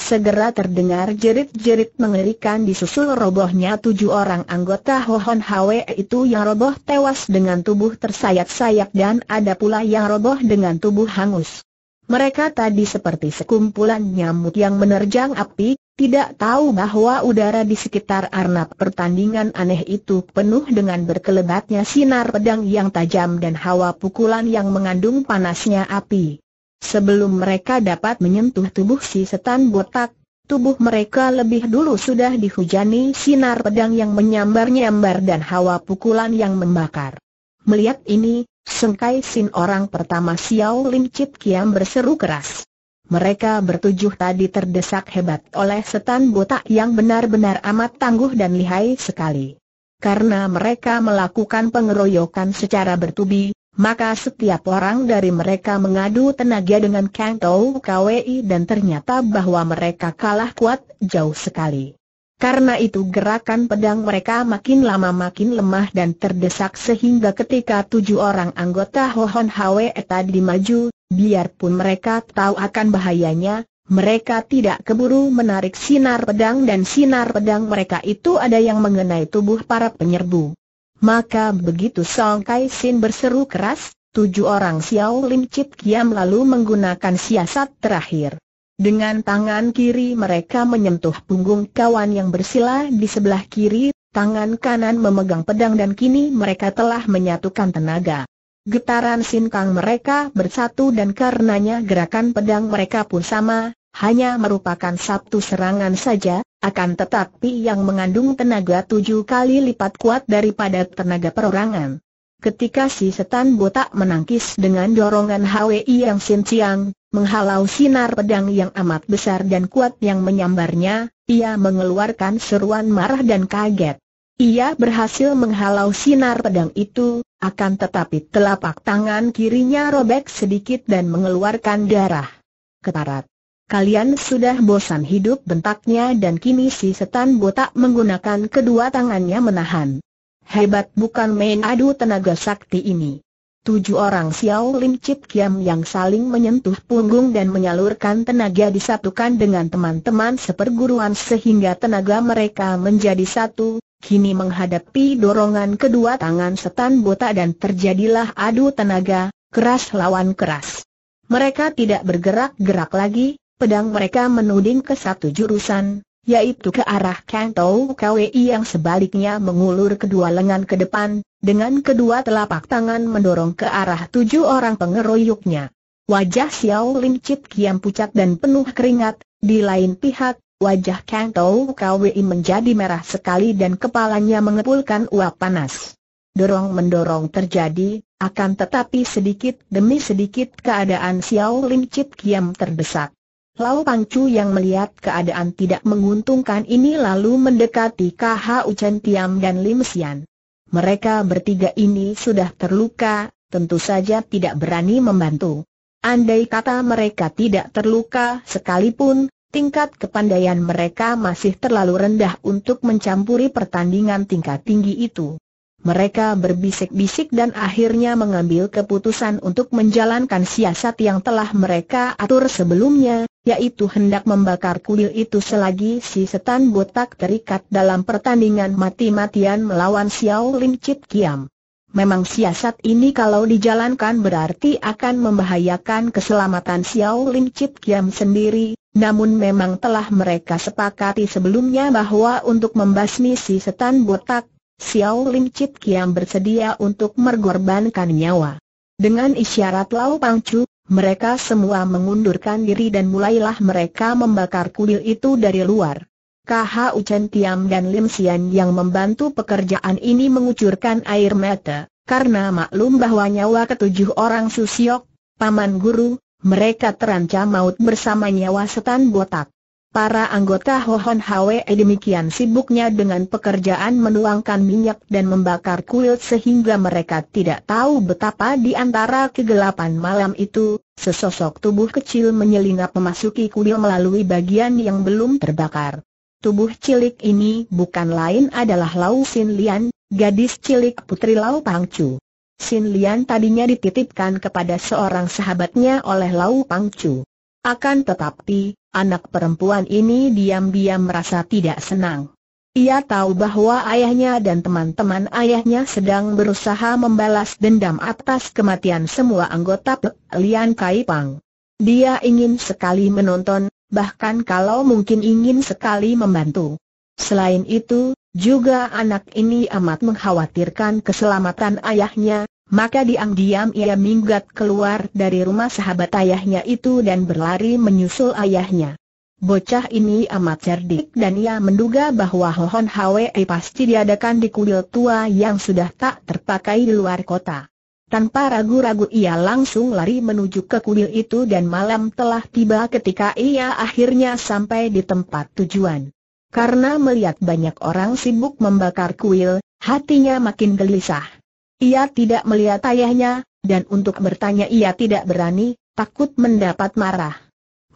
Segera terdengar jerit-jerit mengerikan disusul robohnya tujuh orang anggota Hohon Hwe itu yang roboh tewas dengan tubuh tersayat-sayat dan ada pula yang roboh dengan tubuh hangus. Mereka tadi seperti sekumpulan nyamuk yang menerjang api, tidak tahu bahwa udara di sekitar arnab pertandingan aneh itu penuh dengan berkelebatnya sinar pedang yang tajam dan hawa pukulan yang mengandung panasnya api. Sebelum mereka dapat menyentuh tubuh si setan botak, tubuh mereka lebih dulu sudah dihujani sinar pedang yang menyambar-nyambar dan hawa pukulan yang membakar. Melihat ini, Sengkai Sin orang pertama Xiao lin Chit Kiam berseru keras. Mereka bertujuh tadi terdesak hebat oleh setan botak yang benar-benar amat tangguh dan lihai sekali. Karena mereka melakukan pengeroyokan secara bertubi, maka setiap orang dari mereka mengadu tenaga dengan Kang Tou KWI dan ternyata bahwa mereka kalah kuat jauh sekali. Karena itu gerakan pedang mereka makin lama makin lemah dan terdesak sehingga ketika tujuh orang anggota Hohon Hwe tadi maju, biarpun mereka tahu akan bahayanya, mereka tidak keburu menarik sinar pedang dan sinar pedang mereka itu ada yang mengenai tubuh para penyerbu. Maka begitu Song Kai Sin berseru keras, tujuh orang Xiao Lim Chit Kiam lalu menggunakan siasat terakhir. Dengan tangan kiri mereka menyentuh punggung kawan yang bersila di sebelah kiri, tangan kanan memegang pedang dan kini mereka telah menyatukan tenaga. Getaran sinkang mereka bersatu dan karenanya gerakan pedang mereka pun sama, hanya merupakan satu serangan saja, akan tetapi yang mengandung tenaga tujuh kali lipat kuat daripada tenaga perorangan. Ketika si setan botak menangkis dengan dorongan HWI yang sinciang, menghalau sinar pedang yang amat besar dan kuat yang menyambarnya, ia mengeluarkan seruan marah dan kaget. Ia berhasil menghalau sinar pedang itu, akan tetapi telapak tangan kirinya robek sedikit dan mengeluarkan darah. Keparat. Kalian sudah bosan hidup bentaknya dan kini si setan botak menggunakan kedua tangannya menahan. Hebat bukan main adu tenaga sakti ini. Tujuh orang Xiao Lim chip Kiam yang saling menyentuh punggung dan menyalurkan tenaga disatukan dengan teman-teman seperguruan sehingga tenaga mereka menjadi satu, kini menghadapi dorongan kedua tangan setan botak dan terjadilah adu tenaga, keras lawan keras. Mereka tidak bergerak-gerak lagi, pedang mereka menuding ke satu jurusan, yaitu ke arah Kantou Kwi yang sebaliknya mengulur kedua lengan ke depan, dengan kedua telapak tangan mendorong ke arah tujuh orang pengeroyoknya. Wajah Xiao Lin Chit kian pucat dan penuh keringat, di lain pihak, wajah Kantou Kwi menjadi merah sekali dan kepalanya mengepulkan uap panas. Dorong-mendorong terjadi, akan tetapi sedikit demi sedikit keadaan Xiao Lin Chit kiam terdesak. Lau Pangcu yang melihat keadaan tidak menguntungkan ini lalu mendekati KH Uchen Tiam dan Lim Sian. Mereka bertiga ini sudah terluka, tentu saja tidak berani membantu. Andai kata mereka tidak terluka sekalipun, tingkat kepandaian mereka masih terlalu rendah untuk mencampuri pertandingan tingkat tinggi itu mereka berbisik-bisik dan akhirnya mengambil keputusan untuk menjalankan siasat yang telah mereka atur sebelumnya, yaitu hendak membakar kuil itu selagi si setan botak terikat dalam pertandingan mati-matian melawan Xiao Lim Chit Kiam. Memang siasat ini kalau dijalankan berarti akan membahayakan keselamatan Xiao Lim Chit Kiam sendiri, namun memang telah mereka sepakati sebelumnya bahwa untuk membasmi si setan botak, Xiao Lim Chit Kiam bersedia untuk mengorbankan nyawa. Dengan isyarat Lau Chu, mereka semua mengundurkan diri dan mulailah mereka membakar kuil itu dari luar. KH Uchen Tiam dan Lim Sian yang membantu pekerjaan ini mengucurkan air mata, karena maklum bahwa nyawa ketujuh orang Susiok, Paman Guru, mereka terancam maut bersama nyawa setan botak. Para anggota Hohon Hwe demikian sibuknya dengan pekerjaan menuangkan minyak dan membakar kuil sehingga mereka tidak tahu betapa di antara kegelapan malam itu, sesosok tubuh kecil menyelinap memasuki kuil melalui bagian yang belum terbakar. Tubuh cilik ini bukan lain adalah Lau Sin Lian, gadis cilik putri Lau Pangcu. Sin Lian tadinya dititipkan kepada seorang sahabatnya oleh Lau Pangcu. Akan tetapi, Anak perempuan ini diam-diam merasa tidak senang. Ia tahu bahwa ayahnya dan teman-teman ayahnya sedang berusaha membalas dendam atas kematian semua anggota Lian Kai Dia ingin sekali menonton, bahkan kalau mungkin ingin sekali membantu. Selain itu, juga anak ini amat mengkhawatirkan keselamatan ayahnya, maka diam-diam ia minggat keluar dari rumah sahabat ayahnya itu dan berlari menyusul ayahnya. Bocah ini amat cerdik dan ia menduga bahwa Hohon Hwe pasti diadakan di kuil tua yang sudah tak terpakai di luar kota. Tanpa ragu-ragu ia langsung lari menuju ke kuil itu dan malam telah tiba ketika ia akhirnya sampai di tempat tujuan. Karena melihat banyak orang sibuk membakar kuil, hatinya makin gelisah. Ia tidak melihat ayahnya, dan untuk bertanya ia tidak berani, takut mendapat marah.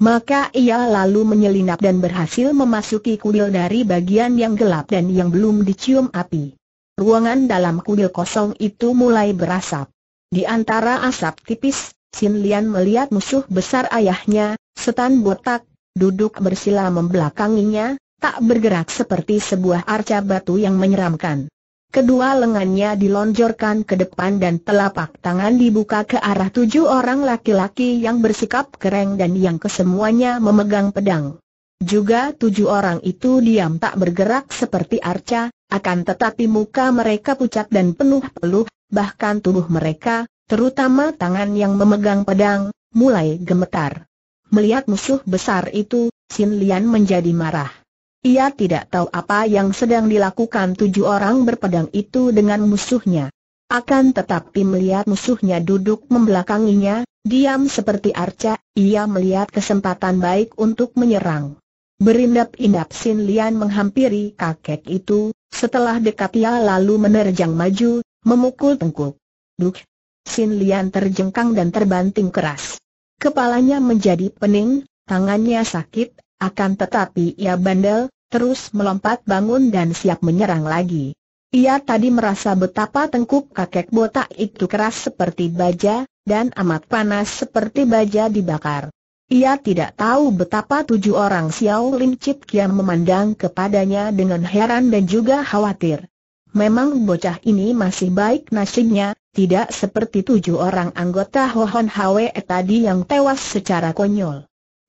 Maka ia lalu menyelinap dan berhasil memasuki kuil dari bagian yang gelap dan yang belum dicium api. Ruangan dalam kuil kosong itu mulai berasap. Di antara asap tipis, Sin Lian melihat musuh besar ayahnya, setan botak, duduk bersila membelakanginya, tak bergerak seperti sebuah arca batu yang menyeramkan. Kedua lengannya dilonjorkan ke depan dan telapak tangan dibuka ke arah tujuh orang laki-laki yang bersikap kereng dan yang kesemuanya memegang pedang. Juga tujuh orang itu diam tak bergerak seperti arca, akan tetapi muka mereka pucat dan penuh peluh, bahkan tubuh mereka, terutama tangan yang memegang pedang, mulai gemetar. Melihat musuh besar itu, Sin Lian menjadi marah. Ia tidak tahu apa yang sedang dilakukan tujuh orang berpedang itu dengan musuhnya. Akan tetapi melihat musuhnya duduk membelakanginya, diam seperti arca, ia melihat kesempatan baik untuk menyerang. Berindap-indap Sin Lian menghampiri kakek itu, setelah dekat ia lalu menerjang maju, memukul tengkuk. Duh! Sin Lian terjengkang dan terbanting keras. Kepalanya menjadi pening, tangannya sakit, akan tetapi ia bandel, terus melompat bangun dan siap menyerang lagi. Ia tadi merasa betapa tengkuk kakek botak itu keras seperti baja, dan amat panas seperti baja dibakar. Ia tidak tahu betapa tujuh orang Xiao Lim Chit Kiam memandang kepadanya dengan heran dan juga khawatir. Memang bocah ini masih baik nasibnya, tidak seperti tujuh orang anggota Hohon Hwe tadi yang tewas secara konyol.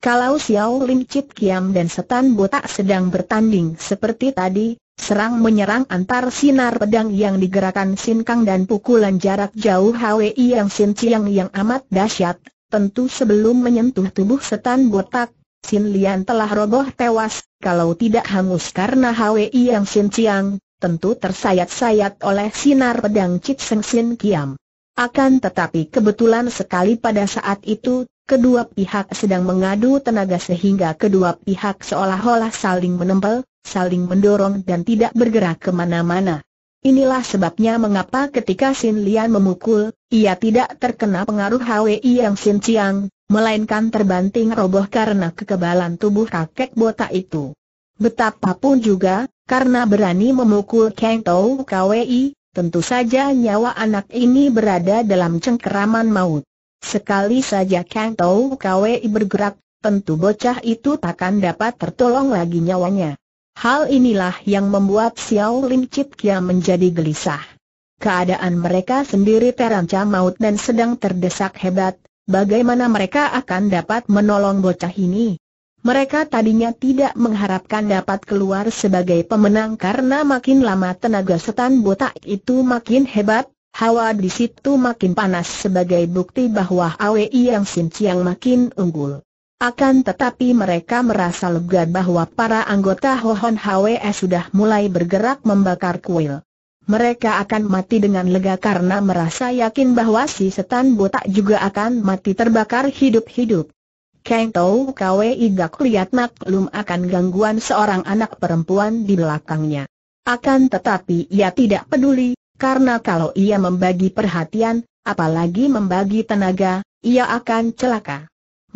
Kalau Xiao Lim Chit Kiam dan Setan Botak sedang bertanding seperti tadi, serang menyerang antar sinar pedang yang digerakkan Sin Kang dan pukulan jarak jauh Hwi yang Sin Chiang yang amat dahsyat, tentu sebelum menyentuh tubuh Setan Botak, Sin Lian telah roboh tewas, kalau tidak hangus karena Hwi yang Sin Chiang, tentu tersayat-sayat oleh sinar pedang Chit Seng Sin Kiam. Akan tetapi kebetulan sekali pada saat itu, Kedua pihak sedang mengadu tenaga sehingga kedua pihak seolah-olah saling menempel, saling mendorong dan tidak bergerak kemana-mana. Inilah sebabnya mengapa ketika Sin Lian memukul, ia tidak terkena pengaruh HWI yang Sin Chiang, melainkan terbanting roboh karena kekebalan tubuh kakek botak itu. Betapapun juga, karena berani memukul Kang Tou KWI, tentu saja nyawa anak ini berada dalam cengkeraman maut. Sekali saja Kang Tau Kwei bergerak, tentu bocah itu takkan dapat tertolong lagi nyawanya. Hal inilah yang membuat Xiao Lim Chit Kia menjadi gelisah. Keadaan mereka sendiri terancam maut dan sedang terdesak hebat, bagaimana mereka akan dapat menolong bocah ini? Mereka tadinya tidak mengharapkan dapat keluar sebagai pemenang karena makin lama tenaga setan botak itu makin hebat, Hawa di situ makin panas sebagai bukti bahwa Awei yang Sin Chiang makin unggul. Akan tetapi mereka merasa lega bahwa para anggota Hohon HWE sudah mulai bergerak membakar kuil. Mereka akan mati dengan lega karena merasa yakin bahwa si setan botak juga akan mati terbakar hidup-hidup. Kang Tau Kwe Igak lihat belum akan gangguan seorang anak perempuan di belakangnya. Akan tetapi ia tidak peduli, karena kalau ia membagi perhatian, apalagi membagi tenaga, ia akan celaka.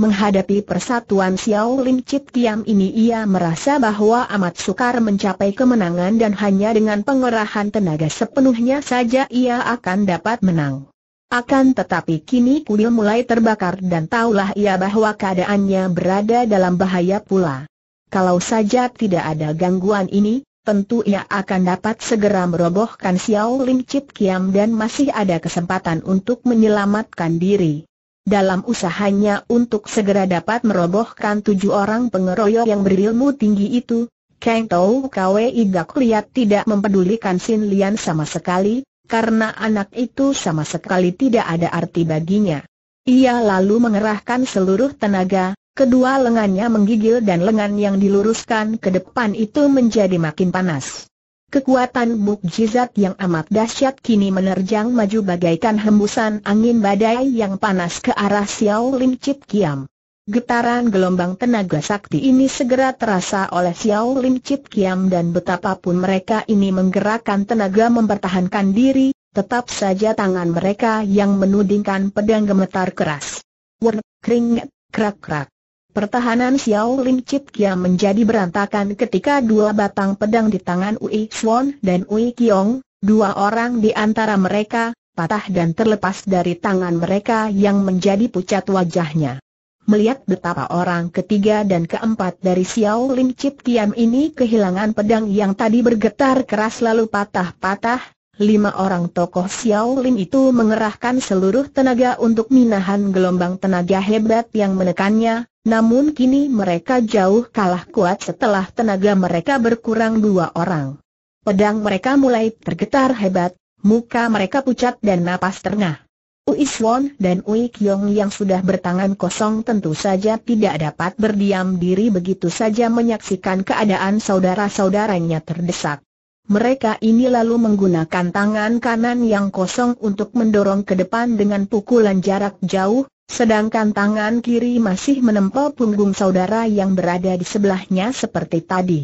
Menghadapi persatuan Xiao Lim Chit Kiam ini ia merasa bahwa amat sukar mencapai kemenangan dan hanya dengan pengerahan tenaga sepenuhnya saja ia akan dapat menang. Akan tetapi kini kuil mulai terbakar dan taulah ia bahwa keadaannya berada dalam bahaya pula. Kalau saja tidak ada gangguan ini, tentu ia akan dapat segera merobohkan Xiao Lim Chip Kiam dan masih ada kesempatan untuk menyelamatkan diri. Dalam usahanya untuk segera dapat merobohkan tujuh orang pengeroyok yang berilmu tinggi itu, Kang Tou Kwe Igak Liat tidak mempedulikan Sin Lian sama sekali, karena anak itu sama sekali tidak ada arti baginya. Ia lalu mengerahkan seluruh tenaga, Kedua lengannya menggigil dan lengan yang diluruskan ke depan itu menjadi makin panas. Kekuatan mukjizat yang amat dahsyat kini menerjang maju bagaikan hembusan angin badai yang panas ke arah Xiao Lim Chit Kiam. Getaran gelombang tenaga sakti ini segera terasa oleh Xiao Lim Chit Kiam dan betapapun mereka ini menggerakkan tenaga mempertahankan diri, tetap saja tangan mereka yang menudingkan pedang gemetar keras. Wern, kring, krak-krak. Pertahanan Xiao Lim Chip Kia menjadi berantakan ketika dua batang pedang di tangan Ui Xuan dan Ui Kiong, dua orang di antara mereka, patah dan terlepas dari tangan mereka yang menjadi pucat wajahnya. Melihat betapa orang ketiga dan keempat dari Xiao Lim Chip Tiam ini kehilangan pedang yang tadi bergetar keras lalu patah-patah, lima orang tokoh Xiao Lin itu mengerahkan seluruh tenaga untuk minahan gelombang tenaga hebat yang menekannya, namun kini mereka jauh kalah kuat setelah tenaga mereka berkurang dua orang. Pedang mereka mulai tergetar hebat, muka mereka pucat dan napas terengah. Ui Swan dan Ui Kyong yang sudah bertangan kosong tentu saja tidak dapat berdiam diri begitu saja menyaksikan keadaan saudara-saudaranya terdesak. Mereka ini lalu menggunakan tangan kanan yang kosong untuk mendorong ke depan dengan pukulan jarak jauh, sedangkan tangan kiri masih menempel punggung saudara yang berada di sebelahnya seperti tadi.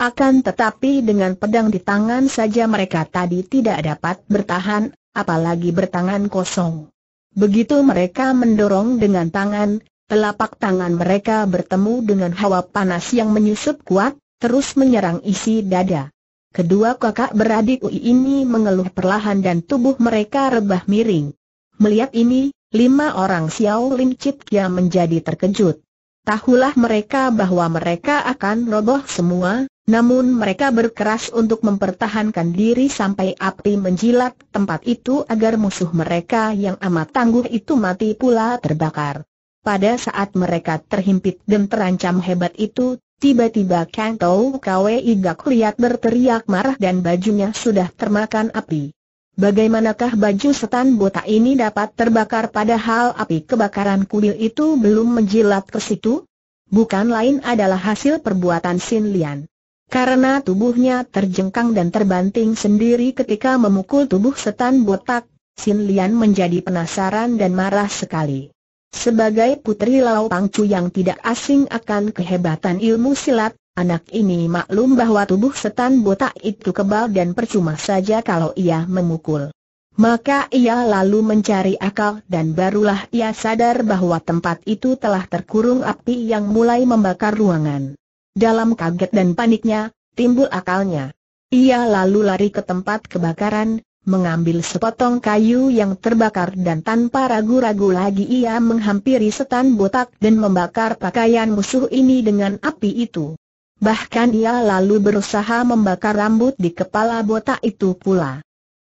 Akan tetapi dengan pedang di tangan saja mereka tadi tidak dapat bertahan, apalagi bertangan kosong. Begitu mereka mendorong dengan tangan, telapak tangan mereka bertemu dengan hawa panas yang menyusup kuat, terus menyerang isi dada. Kedua kakak beradik Ui ini mengeluh perlahan dan tubuh mereka rebah miring. Melihat ini, lima orang Xiao Lim Chit Kia menjadi terkejut. Tahulah mereka bahwa mereka akan roboh semua, namun mereka berkeras untuk mempertahankan diri sampai api menjilat tempat itu agar musuh mereka yang amat tangguh itu mati pula terbakar. Pada saat mereka terhimpit dan terancam hebat itu, Tiba-tiba Kang Tau Kwe Igak lihat berteriak marah dan bajunya sudah termakan api. Bagaimanakah baju setan botak ini dapat terbakar padahal api kebakaran kuil itu belum menjilat ke situ? Bukan lain adalah hasil perbuatan Sin Lian. Karena tubuhnya terjengkang dan terbanting sendiri ketika memukul tubuh setan botak, Sin Lian menjadi penasaran dan marah sekali. Sebagai putri Lau Pangcu yang tidak asing akan kehebatan ilmu silat, anak ini maklum bahwa tubuh setan botak itu kebal dan percuma saja kalau ia memukul. Maka ia lalu mencari akal dan barulah ia sadar bahwa tempat itu telah terkurung api yang mulai membakar ruangan. Dalam kaget dan paniknya, timbul akalnya. Ia lalu lari ke tempat kebakaran, mengambil sepotong kayu yang terbakar dan tanpa ragu-ragu lagi ia menghampiri setan botak dan membakar pakaian musuh ini dengan api itu. Bahkan ia lalu berusaha membakar rambut di kepala botak itu pula.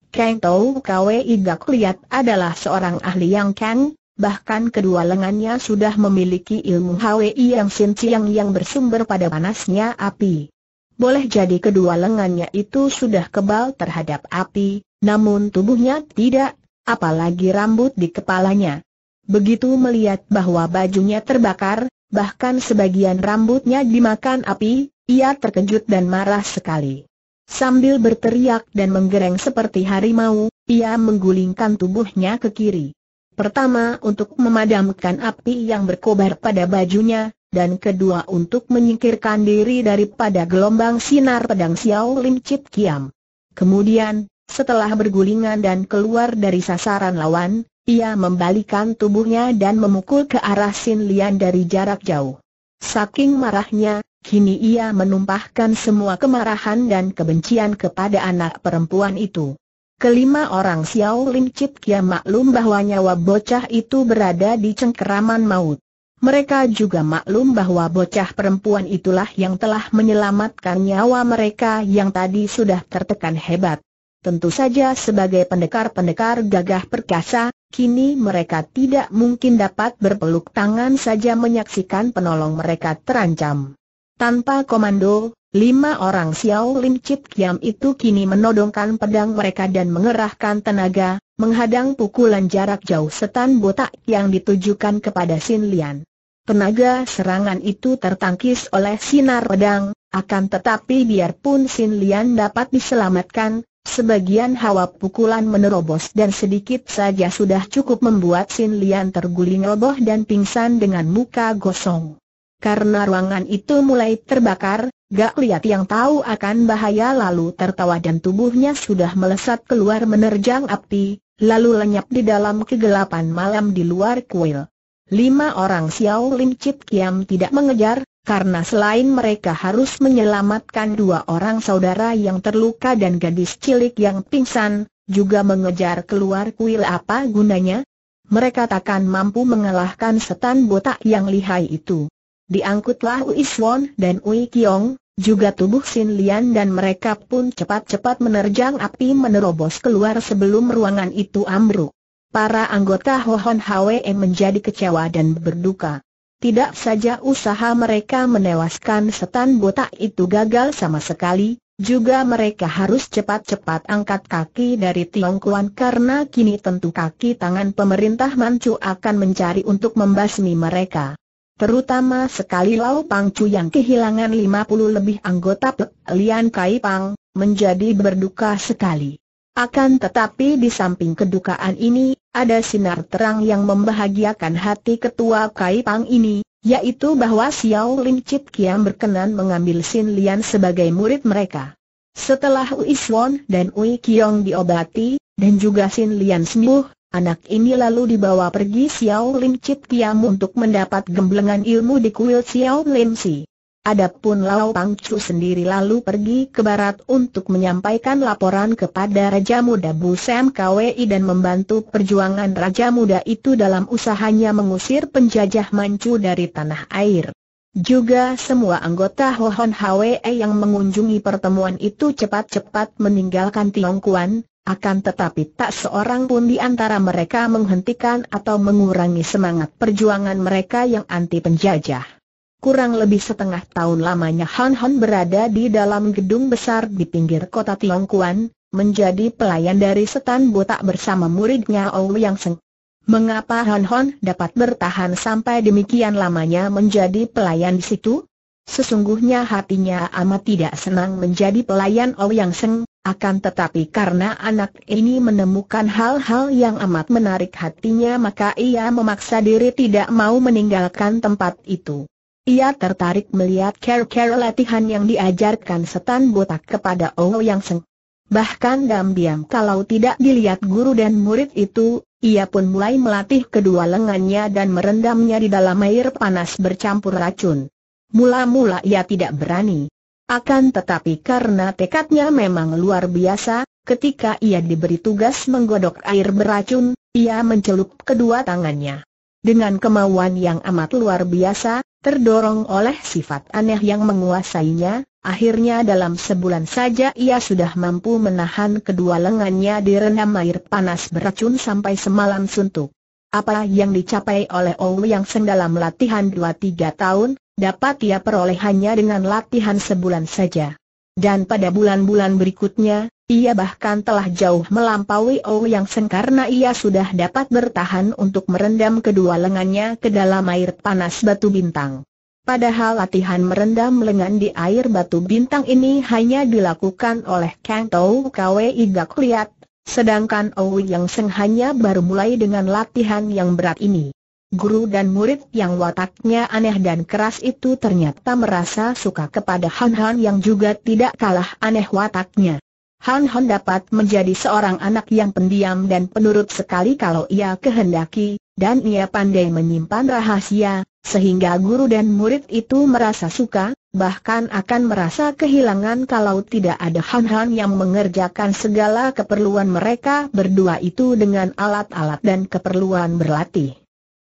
Kang Tau Kwe gak Liat adalah seorang ahli yang kang, bahkan kedua lengannya sudah memiliki ilmu HWI yang sinciang yang bersumber pada panasnya api. Boleh jadi kedua lengannya itu sudah kebal terhadap api, namun tubuhnya tidak, apalagi rambut di kepalanya. Begitu melihat bahwa bajunya terbakar, bahkan sebagian rambutnya dimakan api, ia terkejut dan marah sekali. Sambil berteriak dan menggereng seperti harimau, ia menggulingkan tubuhnya ke kiri. Pertama untuk memadamkan api yang berkobar pada bajunya, dan kedua untuk menyingkirkan diri daripada gelombang sinar pedang Xiao Lim Chit Kiam. Kemudian, setelah bergulingan dan keluar dari sasaran lawan, ia membalikan tubuhnya dan memukul ke arah Sin Lian dari jarak jauh. Saking marahnya, kini ia menumpahkan semua kemarahan dan kebencian kepada anak perempuan itu. Kelima orang Xiao Lin Chit Kia maklum bahwa nyawa bocah itu berada di cengkeraman maut. Mereka juga maklum bahwa bocah perempuan itulah yang telah menyelamatkan nyawa mereka yang tadi sudah tertekan hebat. Tentu saja sebagai pendekar-pendekar gagah perkasa, kini mereka tidak mungkin dapat berpeluk tangan saja menyaksikan penolong mereka terancam. Tanpa komando, lima orang Xiao Lim Chip Kiam itu kini menodongkan pedang mereka dan mengerahkan tenaga, menghadang pukulan jarak jauh setan botak yang ditujukan kepada Sin Lian. Tenaga serangan itu tertangkis oleh sinar pedang, akan tetapi biarpun Sin Lian dapat diselamatkan, Sebagian hawa pukulan menerobos dan sedikit saja sudah cukup membuat Sin Lian terguling roboh dan pingsan dengan muka gosong. Karena ruangan itu mulai terbakar, Gak lihat yang tahu akan bahaya lalu tertawa dan tubuhnya sudah melesat keluar menerjang api, lalu lenyap di dalam kegelapan malam di luar kuil. Lima orang Xiao Lim Chit Kiam tidak mengejar, karena selain mereka harus menyelamatkan dua orang saudara yang terluka dan gadis cilik yang pingsan, juga mengejar keluar kuil apa gunanya? Mereka takkan mampu mengalahkan setan botak yang lihai itu. Diangkutlah Ui Swon dan Ui Kiong, juga tubuh Sin Lian dan mereka pun cepat-cepat menerjang api menerobos keluar sebelum ruangan itu ambruk. Para anggota Hohon Hwe menjadi kecewa dan berduka. Tidak saja usaha mereka menewaskan setan botak itu gagal sama sekali, juga mereka harus cepat-cepat angkat kaki dari Tiongkuan karena kini tentu kaki tangan pemerintah Manchu akan mencari untuk membasmi mereka. Terutama sekali Lau Pangcu yang kehilangan 50 lebih anggota Lian Kai Pang, menjadi berduka sekali. Akan tetapi di samping kedukaan ini, ada sinar terang yang membahagiakan hati ketua Kaipang ini, yaitu bahwa Xiao Lim Chit Kiam berkenan mengambil Sin Lian sebagai murid mereka. Setelah Ui Swan dan Ui Kiong diobati, dan juga Sin Lian sembuh, anak ini lalu dibawa pergi Xiao Lim Chit Kiam untuk mendapat gemblengan ilmu di kuil Xiao Lim Si. Adapun Lao Pangcu sendiri lalu pergi ke barat untuk menyampaikan laporan kepada Raja Muda Bu Sam KWI dan membantu perjuangan Raja Muda itu dalam usahanya mengusir penjajah Manchu dari tanah air. Juga semua anggota Hohon HWE yang mengunjungi pertemuan itu cepat-cepat meninggalkan Tiongkuan, akan tetapi tak seorang pun di antara mereka menghentikan atau mengurangi semangat perjuangan mereka yang anti penjajah. Kurang lebih setengah tahun lamanya Han Han berada di dalam gedung besar di pinggir kota Tiongkuan, menjadi pelayan dari setan botak bersama muridnya Ou Yang Seng. Mengapa Han Han dapat bertahan sampai demikian lamanya menjadi pelayan di situ? Sesungguhnya hatinya amat tidak senang menjadi pelayan Ou Yang Seng, akan tetapi karena anak ini menemukan hal-hal yang amat menarik hatinya maka ia memaksa diri tidak mau meninggalkan tempat itu. Ia tertarik melihat cara-cara latihan yang diajarkan setan botak kepada Ong Yang Seng. Bahkan diam-diam kalau tidak dilihat guru dan murid itu, ia pun mulai melatih kedua lengannya dan merendamnya di dalam air panas bercampur racun. Mula-mula ia tidak berani. Akan tetapi karena tekadnya memang luar biasa, ketika ia diberi tugas menggodok air beracun, ia mencelup kedua tangannya. Dengan kemauan yang amat luar biasa, Terdorong oleh sifat aneh yang menguasainya, akhirnya dalam sebulan saja ia sudah mampu menahan kedua lengannya direndam air panas beracun sampai semalam suntuk. Apa yang dicapai oleh Ong Yang sedalam latihan 2-3 tahun, dapat ia peroleh hanya dengan latihan sebulan saja. Dan pada bulan-bulan berikutnya, ia bahkan telah jauh melampaui Ou oh Yang Sen karena ia sudah dapat bertahan untuk merendam kedua lengannya ke dalam air panas batu bintang. Padahal latihan merendam lengan di air batu bintang ini hanya dilakukan oleh Kang Tou Kwe Iga Liat, sedangkan Ou oh Yang seng hanya baru mulai dengan latihan yang berat ini. Guru dan murid yang wataknya aneh dan keras itu ternyata merasa suka kepada Han Han yang juga tidak kalah aneh wataknya. Han Han dapat menjadi seorang anak yang pendiam dan penurut sekali kalau ia kehendaki, dan ia pandai menyimpan rahasia, sehingga guru dan murid itu merasa suka, bahkan akan merasa kehilangan kalau tidak ada Han Han yang mengerjakan segala keperluan mereka berdua itu dengan alat-alat dan keperluan berlatih.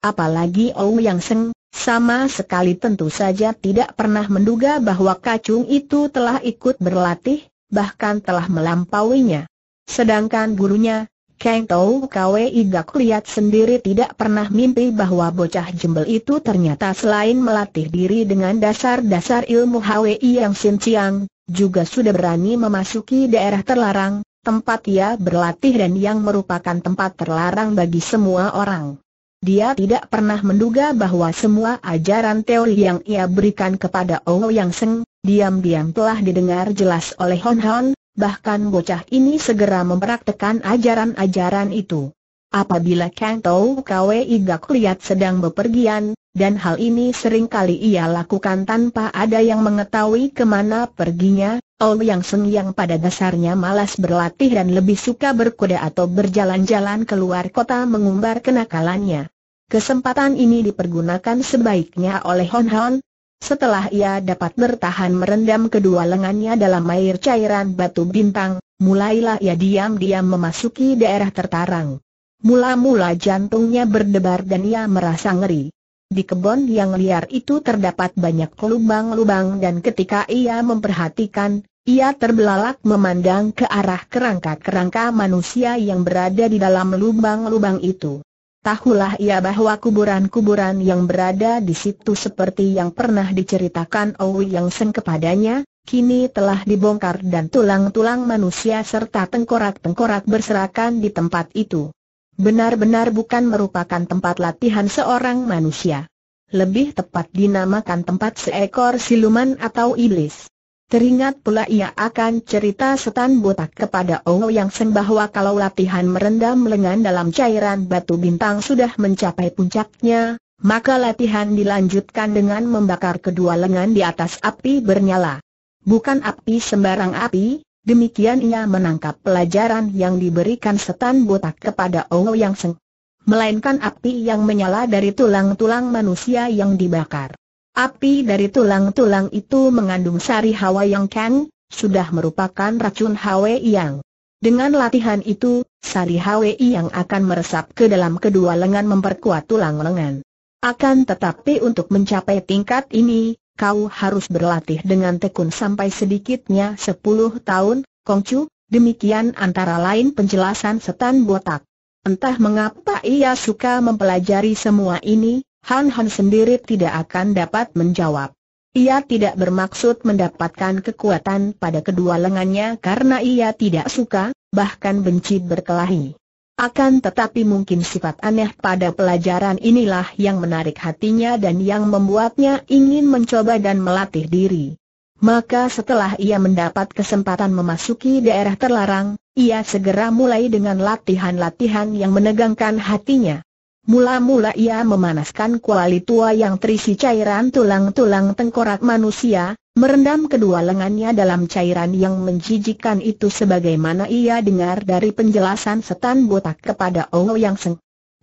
Apalagi Ou Yang Seng, sama sekali tentu saja tidak pernah menduga bahwa kacung itu telah ikut berlatih, bahkan telah melampauinya. Sedangkan gurunya, Kang Tau Kwe Igak lihat sendiri tidak pernah mimpi bahwa bocah jembel itu ternyata selain melatih diri dengan dasar-dasar ilmu Hwi yang Sin Chiang, juga sudah berani memasuki daerah terlarang, tempat ia berlatih dan yang merupakan tempat terlarang bagi semua orang. Dia tidak pernah menduga bahwa semua ajaran teori yang ia berikan kepada Ou Yang Seng, diam-diam telah didengar jelas oleh Hon Hon, bahkan bocah ini segera mempraktekan ajaran-ajaran itu. Apabila Kang Tau Kwe Igak lihat sedang bepergian, dan hal ini sering kali ia lakukan tanpa ada yang mengetahui kemana perginya, Ou Yang Seng yang pada dasarnya malas berlatih dan lebih suka berkuda atau berjalan-jalan keluar kota mengumbar kenakalannya. Kesempatan ini dipergunakan sebaiknya oleh Hon Hon. Setelah ia dapat bertahan merendam kedua lengannya dalam air cairan batu bintang, mulailah ia diam-diam memasuki daerah tertarang. Mula-mula jantungnya berdebar dan ia merasa ngeri. Di kebun yang liar itu terdapat banyak lubang-lubang dan ketika ia memperhatikan, ia terbelalak memandang ke arah kerangka-kerangka manusia yang berada di dalam lubang-lubang itu. Tahulah ia bahwa kuburan-kuburan yang berada di situ seperti yang pernah diceritakan Owi Yang Seng kepadanya, kini telah dibongkar dan tulang-tulang manusia serta tengkorak-tengkorak berserakan di tempat itu. Benar-benar bukan merupakan tempat latihan seorang manusia. Lebih tepat dinamakan tempat seekor siluman atau iblis. Teringat pula ia akan cerita setan botak kepada Ongo yang Seng bahwa kalau latihan merendam lengan dalam cairan batu bintang sudah mencapai puncaknya, maka latihan dilanjutkan dengan membakar kedua lengan di atas api bernyala. Bukan api sembarang api, demikian ia menangkap pelajaran yang diberikan setan botak kepada Ongo yang Seng. Melainkan api yang menyala dari tulang-tulang manusia yang dibakar. Api dari tulang-tulang itu mengandung sari hawa yang kang, sudah merupakan racun hawa yang. Dengan latihan itu, sari hawa yang akan meresap ke dalam kedua lengan memperkuat tulang lengan. Akan tetapi untuk mencapai tingkat ini, kau harus berlatih dengan tekun sampai sedikitnya 10 tahun, Kongcu, demikian antara lain penjelasan setan botak. Entah mengapa ia suka mempelajari semua ini, Han Han sendiri tidak akan dapat menjawab. Ia tidak bermaksud mendapatkan kekuatan pada kedua lengannya karena ia tidak suka, bahkan benci berkelahi. Akan tetapi mungkin sifat aneh pada pelajaran inilah yang menarik hatinya dan yang membuatnya ingin mencoba dan melatih diri. Maka setelah ia mendapat kesempatan memasuki daerah terlarang, ia segera mulai dengan latihan-latihan yang menegangkan hatinya. Mula-mula ia memanaskan kuali tua yang terisi cairan tulang-tulang tengkorak manusia, merendam kedua lengannya dalam cairan yang menjijikan itu sebagaimana ia dengar dari penjelasan setan botak kepada Yang Seng.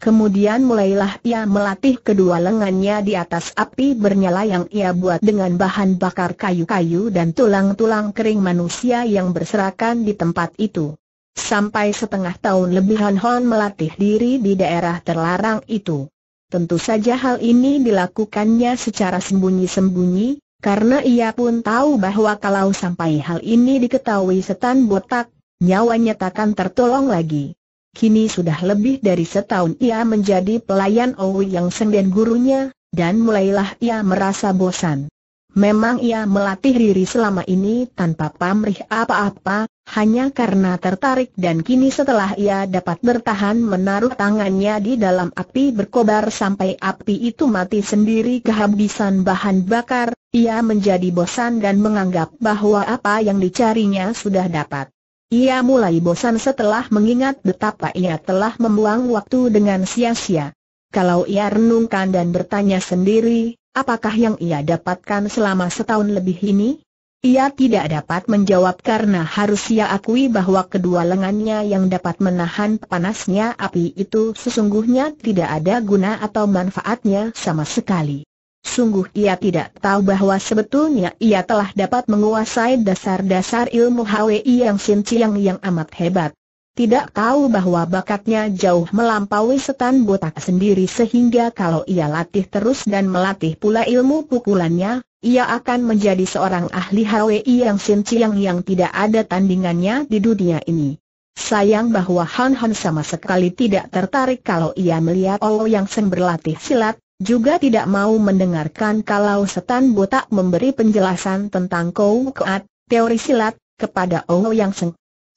Kemudian mulailah ia melatih kedua lengannya di atas api bernyala yang ia buat dengan bahan bakar kayu-kayu dan tulang-tulang kering manusia yang berserakan di tempat itu. Sampai setengah tahun lebih Hon Hon melatih diri di daerah terlarang itu. Tentu saja hal ini dilakukannya secara sembunyi-sembunyi, karena ia pun tahu bahwa kalau sampai hal ini diketahui setan botak, nyawanya takkan tertolong lagi. Kini sudah lebih dari setahun ia menjadi pelayan Owi yang senden gurunya, dan mulailah ia merasa bosan. Memang ia melatih diri selama ini tanpa pamrih apa-apa, hanya karena tertarik dan kini setelah ia dapat bertahan menaruh tangannya di dalam api berkobar sampai api itu mati sendiri kehabisan bahan bakar, ia menjadi bosan dan menganggap bahwa apa yang dicarinya sudah dapat. Ia mulai bosan setelah mengingat betapa ia telah membuang waktu dengan sia-sia. Kalau ia renungkan dan bertanya sendiri, Apakah yang ia dapatkan selama setahun lebih ini? Ia tidak dapat menjawab karena harus ia akui bahwa kedua lengannya yang dapat menahan panasnya api itu sesungguhnya tidak ada guna atau manfaatnya sama sekali. Sungguh ia tidak tahu bahwa sebetulnya ia telah dapat menguasai dasar-dasar ilmu Hwi yang Sin yang amat hebat tidak tahu bahwa bakatnya jauh melampaui setan botak sendiri sehingga kalau ia latih terus dan melatih pula ilmu pukulannya, ia akan menjadi seorang ahli HWI yang sinciang yang tidak ada tandingannya di dunia ini. Sayang bahwa Han Han sama sekali tidak tertarik kalau ia melihat Owo Yang Sen berlatih silat, juga tidak mau mendengarkan kalau setan botak memberi penjelasan tentang Kou Kuat, teori silat, kepada Owo Yang Sen.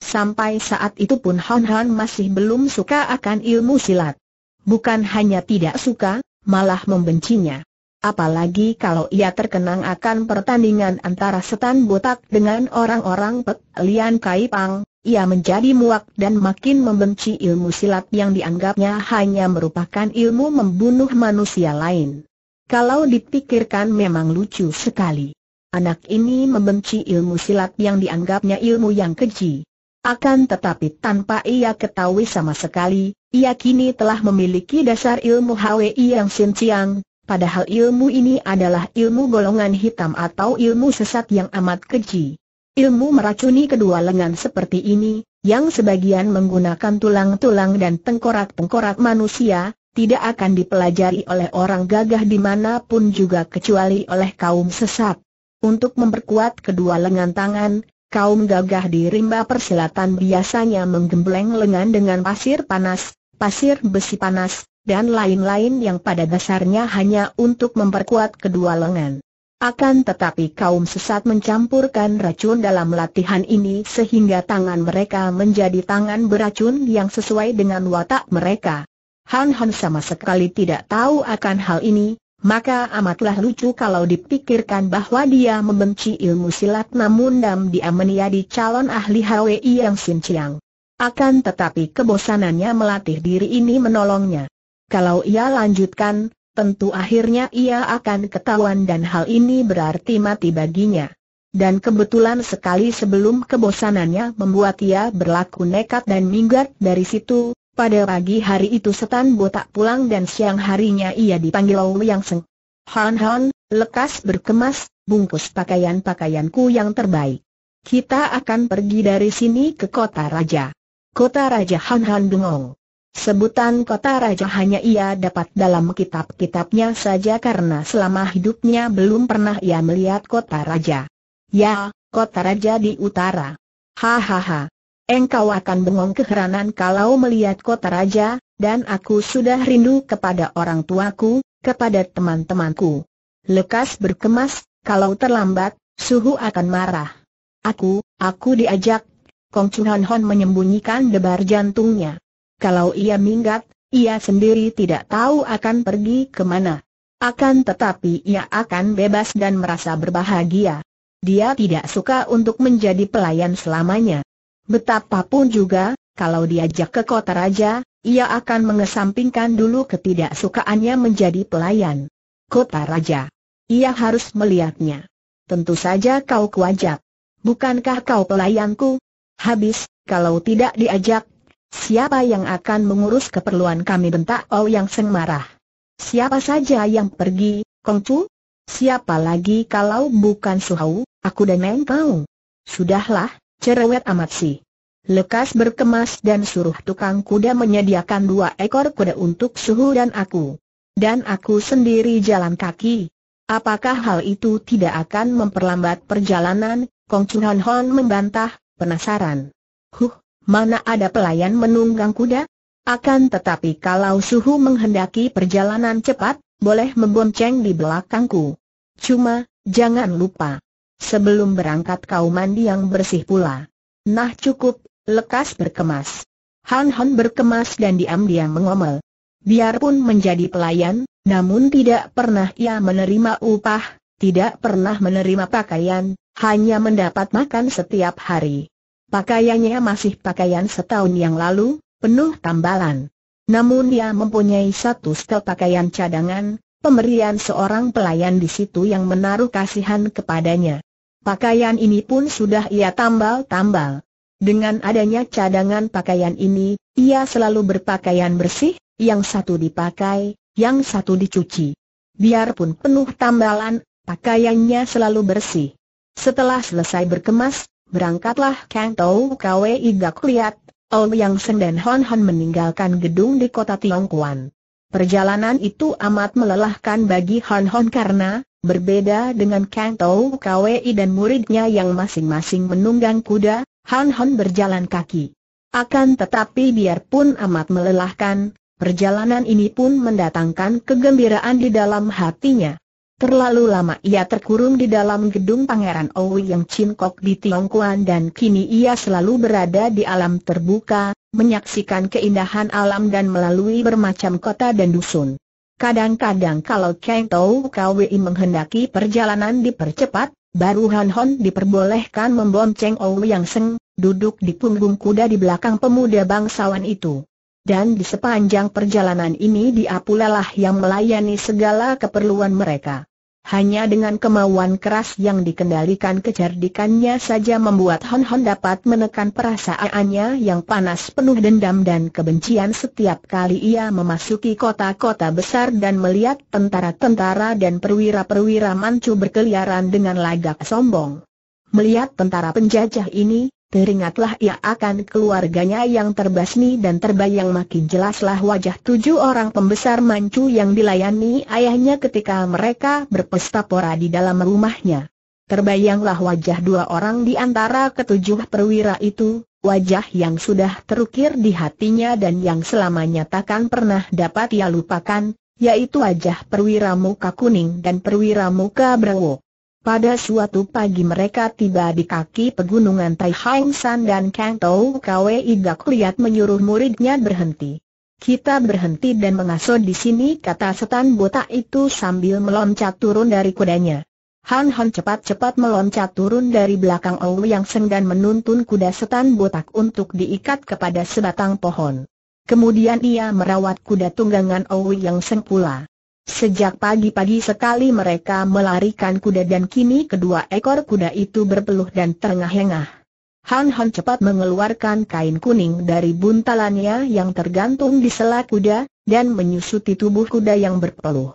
Sampai saat itu pun Han Han masih belum suka akan ilmu silat. Bukan hanya tidak suka, malah membencinya. Apalagi kalau ia terkenang akan pertandingan antara setan botak dengan orang-orang Pek Lian Kai Pang, ia menjadi muak dan makin membenci ilmu silat yang dianggapnya hanya merupakan ilmu membunuh manusia lain. Kalau dipikirkan memang lucu sekali. Anak ini membenci ilmu silat yang dianggapnya ilmu yang keji. Akan tetapi tanpa ia ketahui sama sekali, ia kini telah memiliki dasar ilmu HWI yang sinciang, padahal ilmu ini adalah ilmu golongan hitam atau ilmu sesat yang amat keji. Ilmu meracuni kedua lengan seperti ini, yang sebagian menggunakan tulang-tulang dan tengkorak-tengkorak manusia, tidak akan dipelajari oleh orang gagah dimanapun juga kecuali oleh kaum sesat. Untuk memperkuat kedua lengan tangan, kaum gagah di rimba persilatan biasanya menggembleng lengan dengan pasir panas, pasir besi panas, dan lain-lain yang pada dasarnya hanya untuk memperkuat kedua lengan. Akan tetapi kaum sesat mencampurkan racun dalam latihan ini sehingga tangan mereka menjadi tangan beracun yang sesuai dengan watak mereka. Han Han sama sekali tidak tahu akan hal ini, maka amatlah lucu kalau dipikirkan bahwa dia membenci ilmu silat namun dam dia meniadi calon ahli HWI yang sinciang. Akan tetapi kebosanannya melatih diri ini menolongnya. Kalau ia lanjutkan, tentu akhirnya ia akan ketahuan dan hal ini berarti mati baginya. Dan kebetulan sekali sebelum kebosanannya membuat ia berlaku nekat dan minggat dari situ, pada pagi hari itu setan botak pulang dan siang harinya ia dipanggil Lou Yang Seng. Han Han, lekas berkemas, bungkus pakaian-pakaianku yang terbaik. Kita akan pergi dari sini ke kota raja. Kota raja Han Han Dungong. Sebutan kota raja hanya ia dapat dalam kitab-kitabnya saja karena selama hidupnya belum pernah ia melihat kota raja. Ya, kota raja di utara. Hahaha. Engkau akan bengong keheranan kalau melihat kota raja, dan aku sudah rindu kepada orang tuaku, kepada teman-temanku. Lekas berkemas, kalau terlambat, suhu akan marah. Aku, aku diajak. Kong Hon menyembunyikan debar jantungnya. Kalau ia minggat, ia sendiri tidak tahu akan pergi kemana. Akan tetapi ia akan bebas dan merasa berbahagia. Dia tidak suka untuk menjadi pelayan selamanya. Betapapun juga, kalau diajak ke kota raja, ia akan mengesampingkan dulu ketidaksukaannya menjadi pelayan. Kota raja. Ia harus melihatnya. Tentu saja kau kuajak. Bukankah kau pelayanku? Habis, kalau tidak diajak, siapa yang akan mengurus keperluan kami bentak Oh Yang Seng marah. Siapa saja yang pergi, Kongcu? Siapa lagi kalau bukan Suhau, aku dan Meng Kau? Sudahlah, Cerewet amat sih. Lekas berkemas dan suruh tukang kuda menyediakan dua ekor kuda untuk Suhu dan aku. Dan aku sendiri jalan kaki. Apakah hal itu tidak akan memperlambat perjalanan? Kong Hon Hon membantah, penasaran. Huh, mana ada pelayan menunggang kuda? Akan tetapi kalau Suhu menghendaki perjalanan cepat, boleh membonceng di belakangku. Cuma, jangan lupa, Sebelum berangkat kau mandi yang bersih pula. Nah cukup, lekas berkemas. Han Han berkemas dan diam-diam mengomel. Biarpun menjadi pelayan, namun tidak pernah ia menerima upah, tidak pernah menerima pakaian, hanya mendapat makan setiap hari. Pakaiannya masih pakaian setahun yang lalu, penuh tambalan. Namun ia mempunyai satu setel pakaian cadangan, pemberian seorang pelayan di situ yang menaruh kasihan kepadanya. Pakaian ini pun sudah ia tambal-tambal. Dengan adanya cadangan pakaian ini, ia selalu berpakaian bersih, yang satu dipakai, yang satu dicuci. Biarpun penuh tambalan, pakaiannya selalu bersih. Setelah selesai berkemas, berangkatlah Kang Tau Kwei Gak Liat, Ong Yang Seng dan Hon Hon meninggalkan gedung di kota Tiongkuan. Perjalanan itu amat melelahkan bagi Hon Hon karena, Berbeda dengan Kang Tau Kwei dan muridnya yang masing-masing menunggang kuda, Han Hon berjalan kaki. Akan tetapi biarpun amat melelahkan, perjalanan ini pun mendatangkan kegembiraan di dalam hatinya. Terlalu lama ia terkurung di dalam gedung Pangeran Owi yang cincok di Tiongkuan dan kini ia selalu berada di alam terbuka, menyaksikan keindahan alam dan melalui bermacam kota dan dusun. Kadang-kadang kalau Kang Tau Kwi menghendaki perjalanan dipercepat, baru Han Hon diperbolehkan membonceng Ou yang Seng, duduk di punggung kuda di belakang pemuda bangsawan itu. Dan di sepanjang perjalanan ini dia pula lah yang melayani segala keperluan mereka. Hanya dengan kemauan keras yang dikendalikan kecerdikannya saja membuat Hon Hon dapat menekan perasaannya yang panas penuh dendam dan kebencian setiap kali ia memasuki kota-kota besar dan melihat tentara-tentara dan perwira-perwira mancu berkeliaran dengan lagak sombong. Melihat tentara penjajah ini, Teringatlah ia akan keluarganya yang terbasmi dan terbayang makin jelaslah wajah tujuh orang pembesar mancu yang dilayani ayahnya ketika mereka berpesta pora di dalam rumahnya. Terbayanglah wajah dua orang di antara ketujuh perwira itu, wajah yang sudah terukir di hatinya dan yang selamanya takkan pernah dapat ia lupakan, yaitu wajah perwira muka kuning dan perwira muka berwok. Pada suatu pagi mereka tiba di kaki pegunungan Tai Hang San dan Kang Tau Kwe Igak Liat menyuruh muridnya berhenti. Kita berhenti dan mengasuh di sini kata setan botak itu sambil meloncat turun dari kudanya. Han Han cepat-cepat meloncat turun dari belakang Ou Yang Seng dan menuntun kuda setan botak untuk diikat kepada sebatang pohon. Kemudian ia merawat kuda tunggangan Ou Yang Seng pula. Sejak pagi-pagi sekali mereka melarikan kuda dan kini kedua ekor kuda itu berpeluh dan terengah-engah. Han Han cepat mengeluarkan kain kuning dari buntalannya yang tergantung di sela kuda, dan menyusuti tubuh kuda yang berpeluh.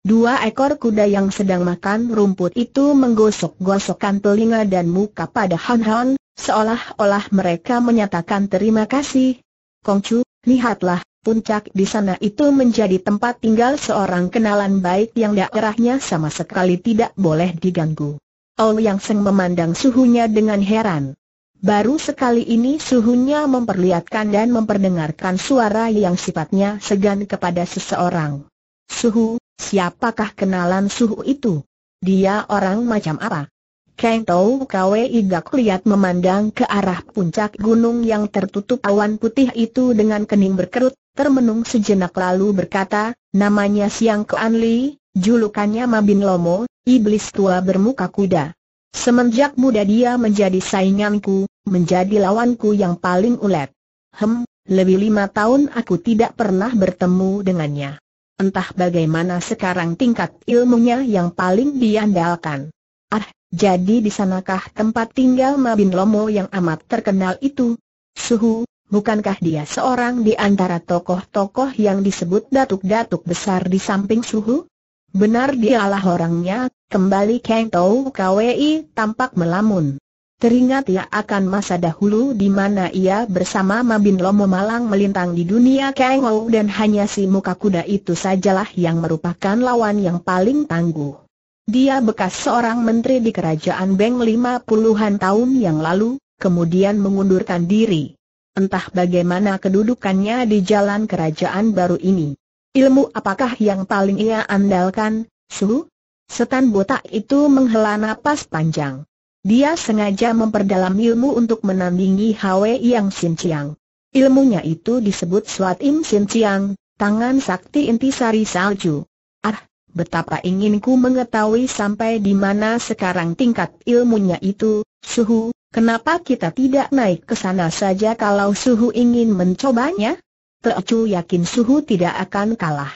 Dua ekor kuda yang sedang makan rumput itu menggosok-gosokkan telinga dan muka pada Han Han, seolah-olah mereka menyatakan terima kasih. Kongcu, lihatlah, Puncak di sana itu menjadi tempat tinggal seorang kenalan baik yang daerahnya sama sekali tidak boleh diganggu. Ol Yang Seng memandang suhunya dengan heran. Baru sekali ini suhunya memperlihatkan dan memperdengarkan suara yang sifatnya segan kepada seseorang. Suhu, siapakah kenalan suhu itu? Dia orang macam apa? Kang Tau Kwe Iga lihat memandang ke arah puncak gunung yang tertutup awan putih itu dengan kening berkerut termenung sejenak lalu berkata, namanya Siang Kuan Li, julukannya Mabin Lomo, iblis tua bermuka kuda. Semenjak muda dia menjadi sainganku, menjadi lawanku yang paling ulet. Hem, lebih lima tahun aku tidak pernah bertemu dengannya. Entah bagaimana sekarang tingkat ilmunya yang paling diandalkan. Ah, jadi di sanakah tempat tinggal Mabin Lomo yang amat terkenal itu? Suhu, Bukankah dia seorang di antara tokoh-tokoh yang disebut datuk-datuk besar di samping suhu? Benar dialah orangnya, kembali Kang Tau KWI tampak melamun. Teringat ia akan masa dahulu di mana ia bersama Mabin Lomo Malang melintang di dunia Kang Ou dan hanya si muka kuda itu sajalah yang merupakan lawan yang paling tangguh. Dia bekas seorang menteri di kerajaan Beng lima puluhan tahun yang lalu, kemudian mengundurkan diri. Entah bagaimana kedudukannya di jalan kerajaan baru ini. Ilmu apakah yang paling ia andalkan, Su? Setan botak itu menghela napas panjang. Dia sengaja memperdalam ilmu untuk menandingi Hwe Yang Sin Ilmunya itu disebut Suat Im Sin tangan sakti intisari salju. Ah, betapa inginku mengetahui sampai di mana sekarang tingkat ilmunya itu, suhu, Kenapa kita tidak naik ke sana saja kalau Suhu ingin mencobanya? Teocu yakin Suhu tidak akan kalah.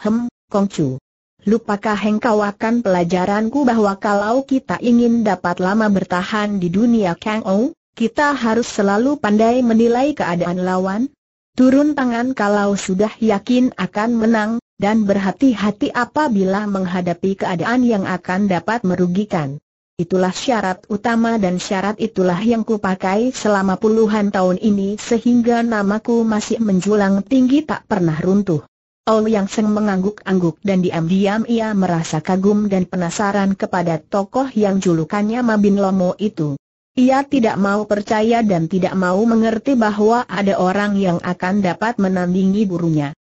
Hem, Kongcu. Lupakah engkau akan pelajaranku bahwa kalau kita ingin dapat lama bertahan di dunia Kang Ou, kita harus selalu pandai menilai keadaan lawan? Turun tangan kalau sudah yakin akan menang, dan berhati-hati apabila menghadapi keadaan yang akan dapat merugikan. Itulah syarat utama dan syarat itulah yang kupakai selama puluhan tahun ini sehingga namaku masih menjulang tinggi tak pernah runtuh. Ol Yang Seng mengangguk-angguk dan diam-diam ia merasa kagum dan penasaran kepada tokoh yang julukannya Mabin Lomo itu. Ia tidak mau percaya dan tidak mau mengerti bahwa ada orang yang akan dapat menandingi burunya.